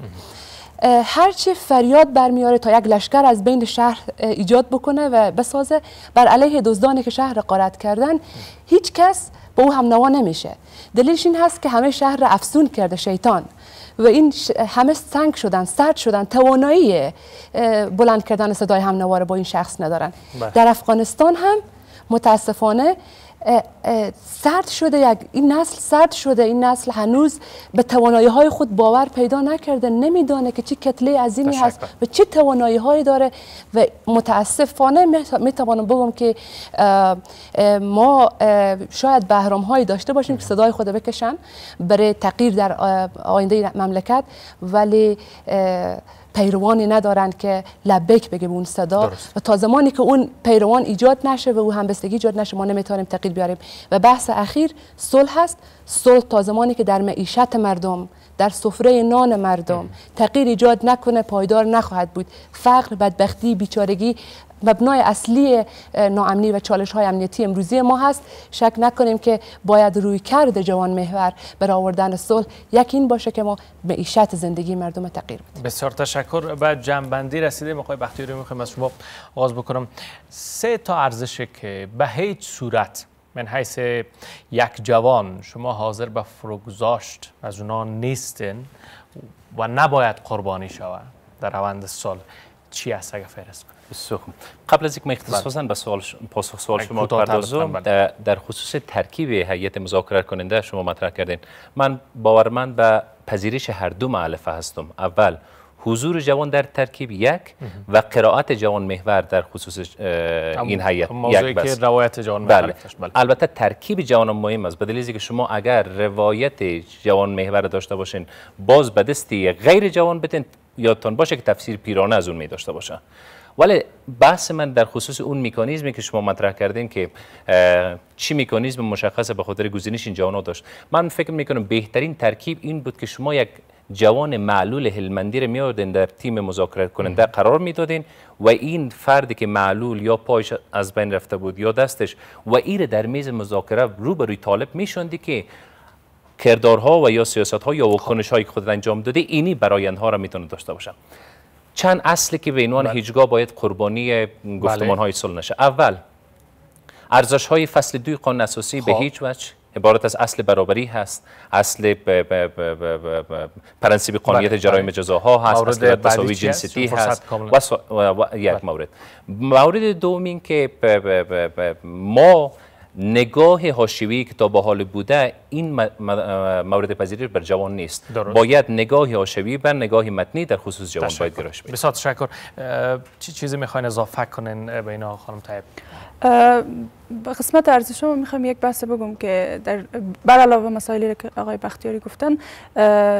Speaker 2: هرچی فریاد برمیاره تا یک لشکر از بین شهر ایجاد بکنه و بسازه بر علیه دزدانی که شهر قارت کردن هیچ کس به او هم نوا نمیشه دلیلش این هست که همه شهر را افسون کرده شیطان و این همه سنگ شدن سرد شدن توانایی بلند کردن صدای هم نواره با این شخص ندارن بله. در افغانستان هم متاسفانه سرد شده یک این نسل سرد شده این نسل هنوز به توانایی های خود باور پیدا نکرده نمیدانه که چه کتله عظیمی هست و چه توانایی هایی داره و متاسفانه می توانم بگم که ما شاید بهرام هایی داشته باشیم که صدای خود بکشن برای تغییر در آینده مملکت ولی پیروانی ندارند که لبک بگیم اون صدا و تا زمانی که اون پیروان ایجاد نشه و او همبستگی ایجاد نشه ما نمیتونیم تقیید بیاریم و بحث اخیر صلح هست صلح تا زمانی که در معیشت مردم در سفره نان مردم تغییر ایجاد نکنه پایدار نخواهد بود فقر بدبختی بیچارگی مبنای اصلی ناامنی و چالش های امنیتی امروزی ما هست شک نکنیم که باید روی کرد جوان محور آوردن صلح یک این باشه که ما معیشت زندگی مردم تغییر
Speaker 1: بدیم بسیار تشکر و جنبندی رسیدیم بختی بختیاری میخوایم از شما آغاز بکنم سه تا ارزش که به هیچ صورت من حیث یک جوان شما حاضر به فروگذاشت از اونا نیستن و نباید قربانی شود در روند سال چی است اگر کن؟
Speaker 3: قبل از یک اختصاصا بله. به سوال پاسخ سوال شما پردازم بله. در, در خصوص ترکیب هیئت مذاکره کننده شما مطرح کردین من باورمند به پذیرش هر دو معلفه هستم اول حضور جوان در ترکیب یک و قرائت جوان محور در خصوص این هیئت یک بس. که روایت جوان بله. البته ترکیب جوان مهم است به که شما اگر روایت جوان محور داشته باشین باز به دستی غیر جوان بتین یادتان باشه که تفسیر پیرانه از اون می داشته باشه ولی بحث من در خصوص اون میکانیزمی که شما مطرح کردین که چی میکانیزم مشخص به خاطر گزینش این جوانا داشت من فکر میکنم بهترین ترکیب این بود که شما یک جوان معلول هلمندی رو میاردین در تیم مذاکره کننده قرار میدادین و این فردی که معلول یا پایش از بین رفته بود یا دستش و ایر در میز مذاکره روبروی طالب میشوندی که کردارها و یا سیاست یا واکنش هایی که خود انجام داده اینی انها را میتونه داشته باشه چند اصلی که به عنوان بله. هیچگاه باید قربانی بله. گفتمان های صلح نشه اول ارزش های فصل دوی قانون اساسی به خب. هیچ وجه عبارت از اصل برابری هست اصل پرنسیب قانونیت بله، جرایم ها هست اصل تساوی جنسیتی هست و, یک مورد مورد دوم این که ما نگاه هاشیوی که تا به حال بوده این مورد پذیرش بر جوان نیست باید نگاهی آشوی بر نگاهی متنی در خصوص جوان باید گراش
Speaker 1: بید بسیار تشکر چیزی میخواین اضافه کنین بین اینا خانم طیب
Speaker 5: قسمت عرض شما میخوام یک بحث بگم که در بر علاوه مسائلی که آقای بختیاری گفتن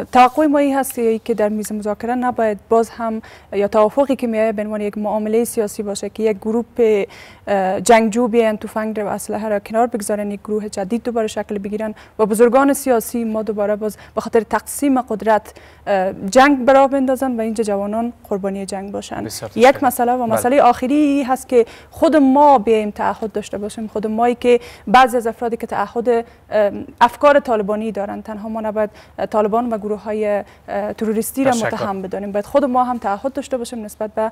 Speaker 5: توقع ما این هست که در میز مذاکره نباید باز هم یا توافقی که میایه به عنوان یک معامله سیاسی باشه که یک گروه جنگجو بیان توفنگ و اسلحه را کنار بگذارن یک گروه جدید دوباره شکل بگیرن بزرگان سیاسی ما دوباره باز به خاطر تقسیم قدرت جنگ برا بندازن و اینجا جوانان قربانی جنگ باشن یک مسئله و مسئله بله. آخری هست که خود ما بیایم تعهد داشته باشیم خود ما که بعضی از افرادی که تعهد افکار طالبانی دارن تنها ما نباید طالبان و گروه های تروریستی را متهم بدانیم باید خود ما هم تعهد داشته باشیم نسبت به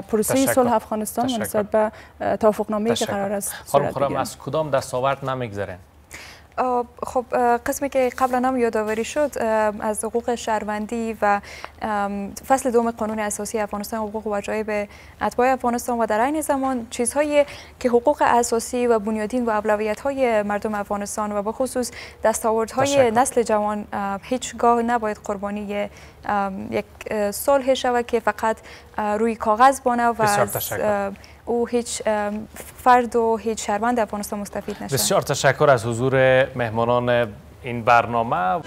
Speaker 5: پروسه صلح افغانستان و نسبت
Speaker 4: به توافقنامه‌ای که قرار است خانم
Speaker 1: از کدام دستاورد نمیگذرن
Speaker 4: خب قسمی که قبلا هم یادآوری شد از حقوق شهروندی و فصل دوم قانون اساسی افغانستان حقوق وجایب اتباع افغانستان و در عین زمان چیزهایی که حقوق اساسی و بنیادین و اولویت های مردم افغانستان و به خصوص دستاوردهای نسل جوان هیچگاه نباید قربانی یک صلح شود که فقط روی کاغذ بانه و او هیچ فرد و هیچ شهروند افغانستان مستفید نشه
Speaker 1: بسیار تشکر از حضور مهمانان این برنامه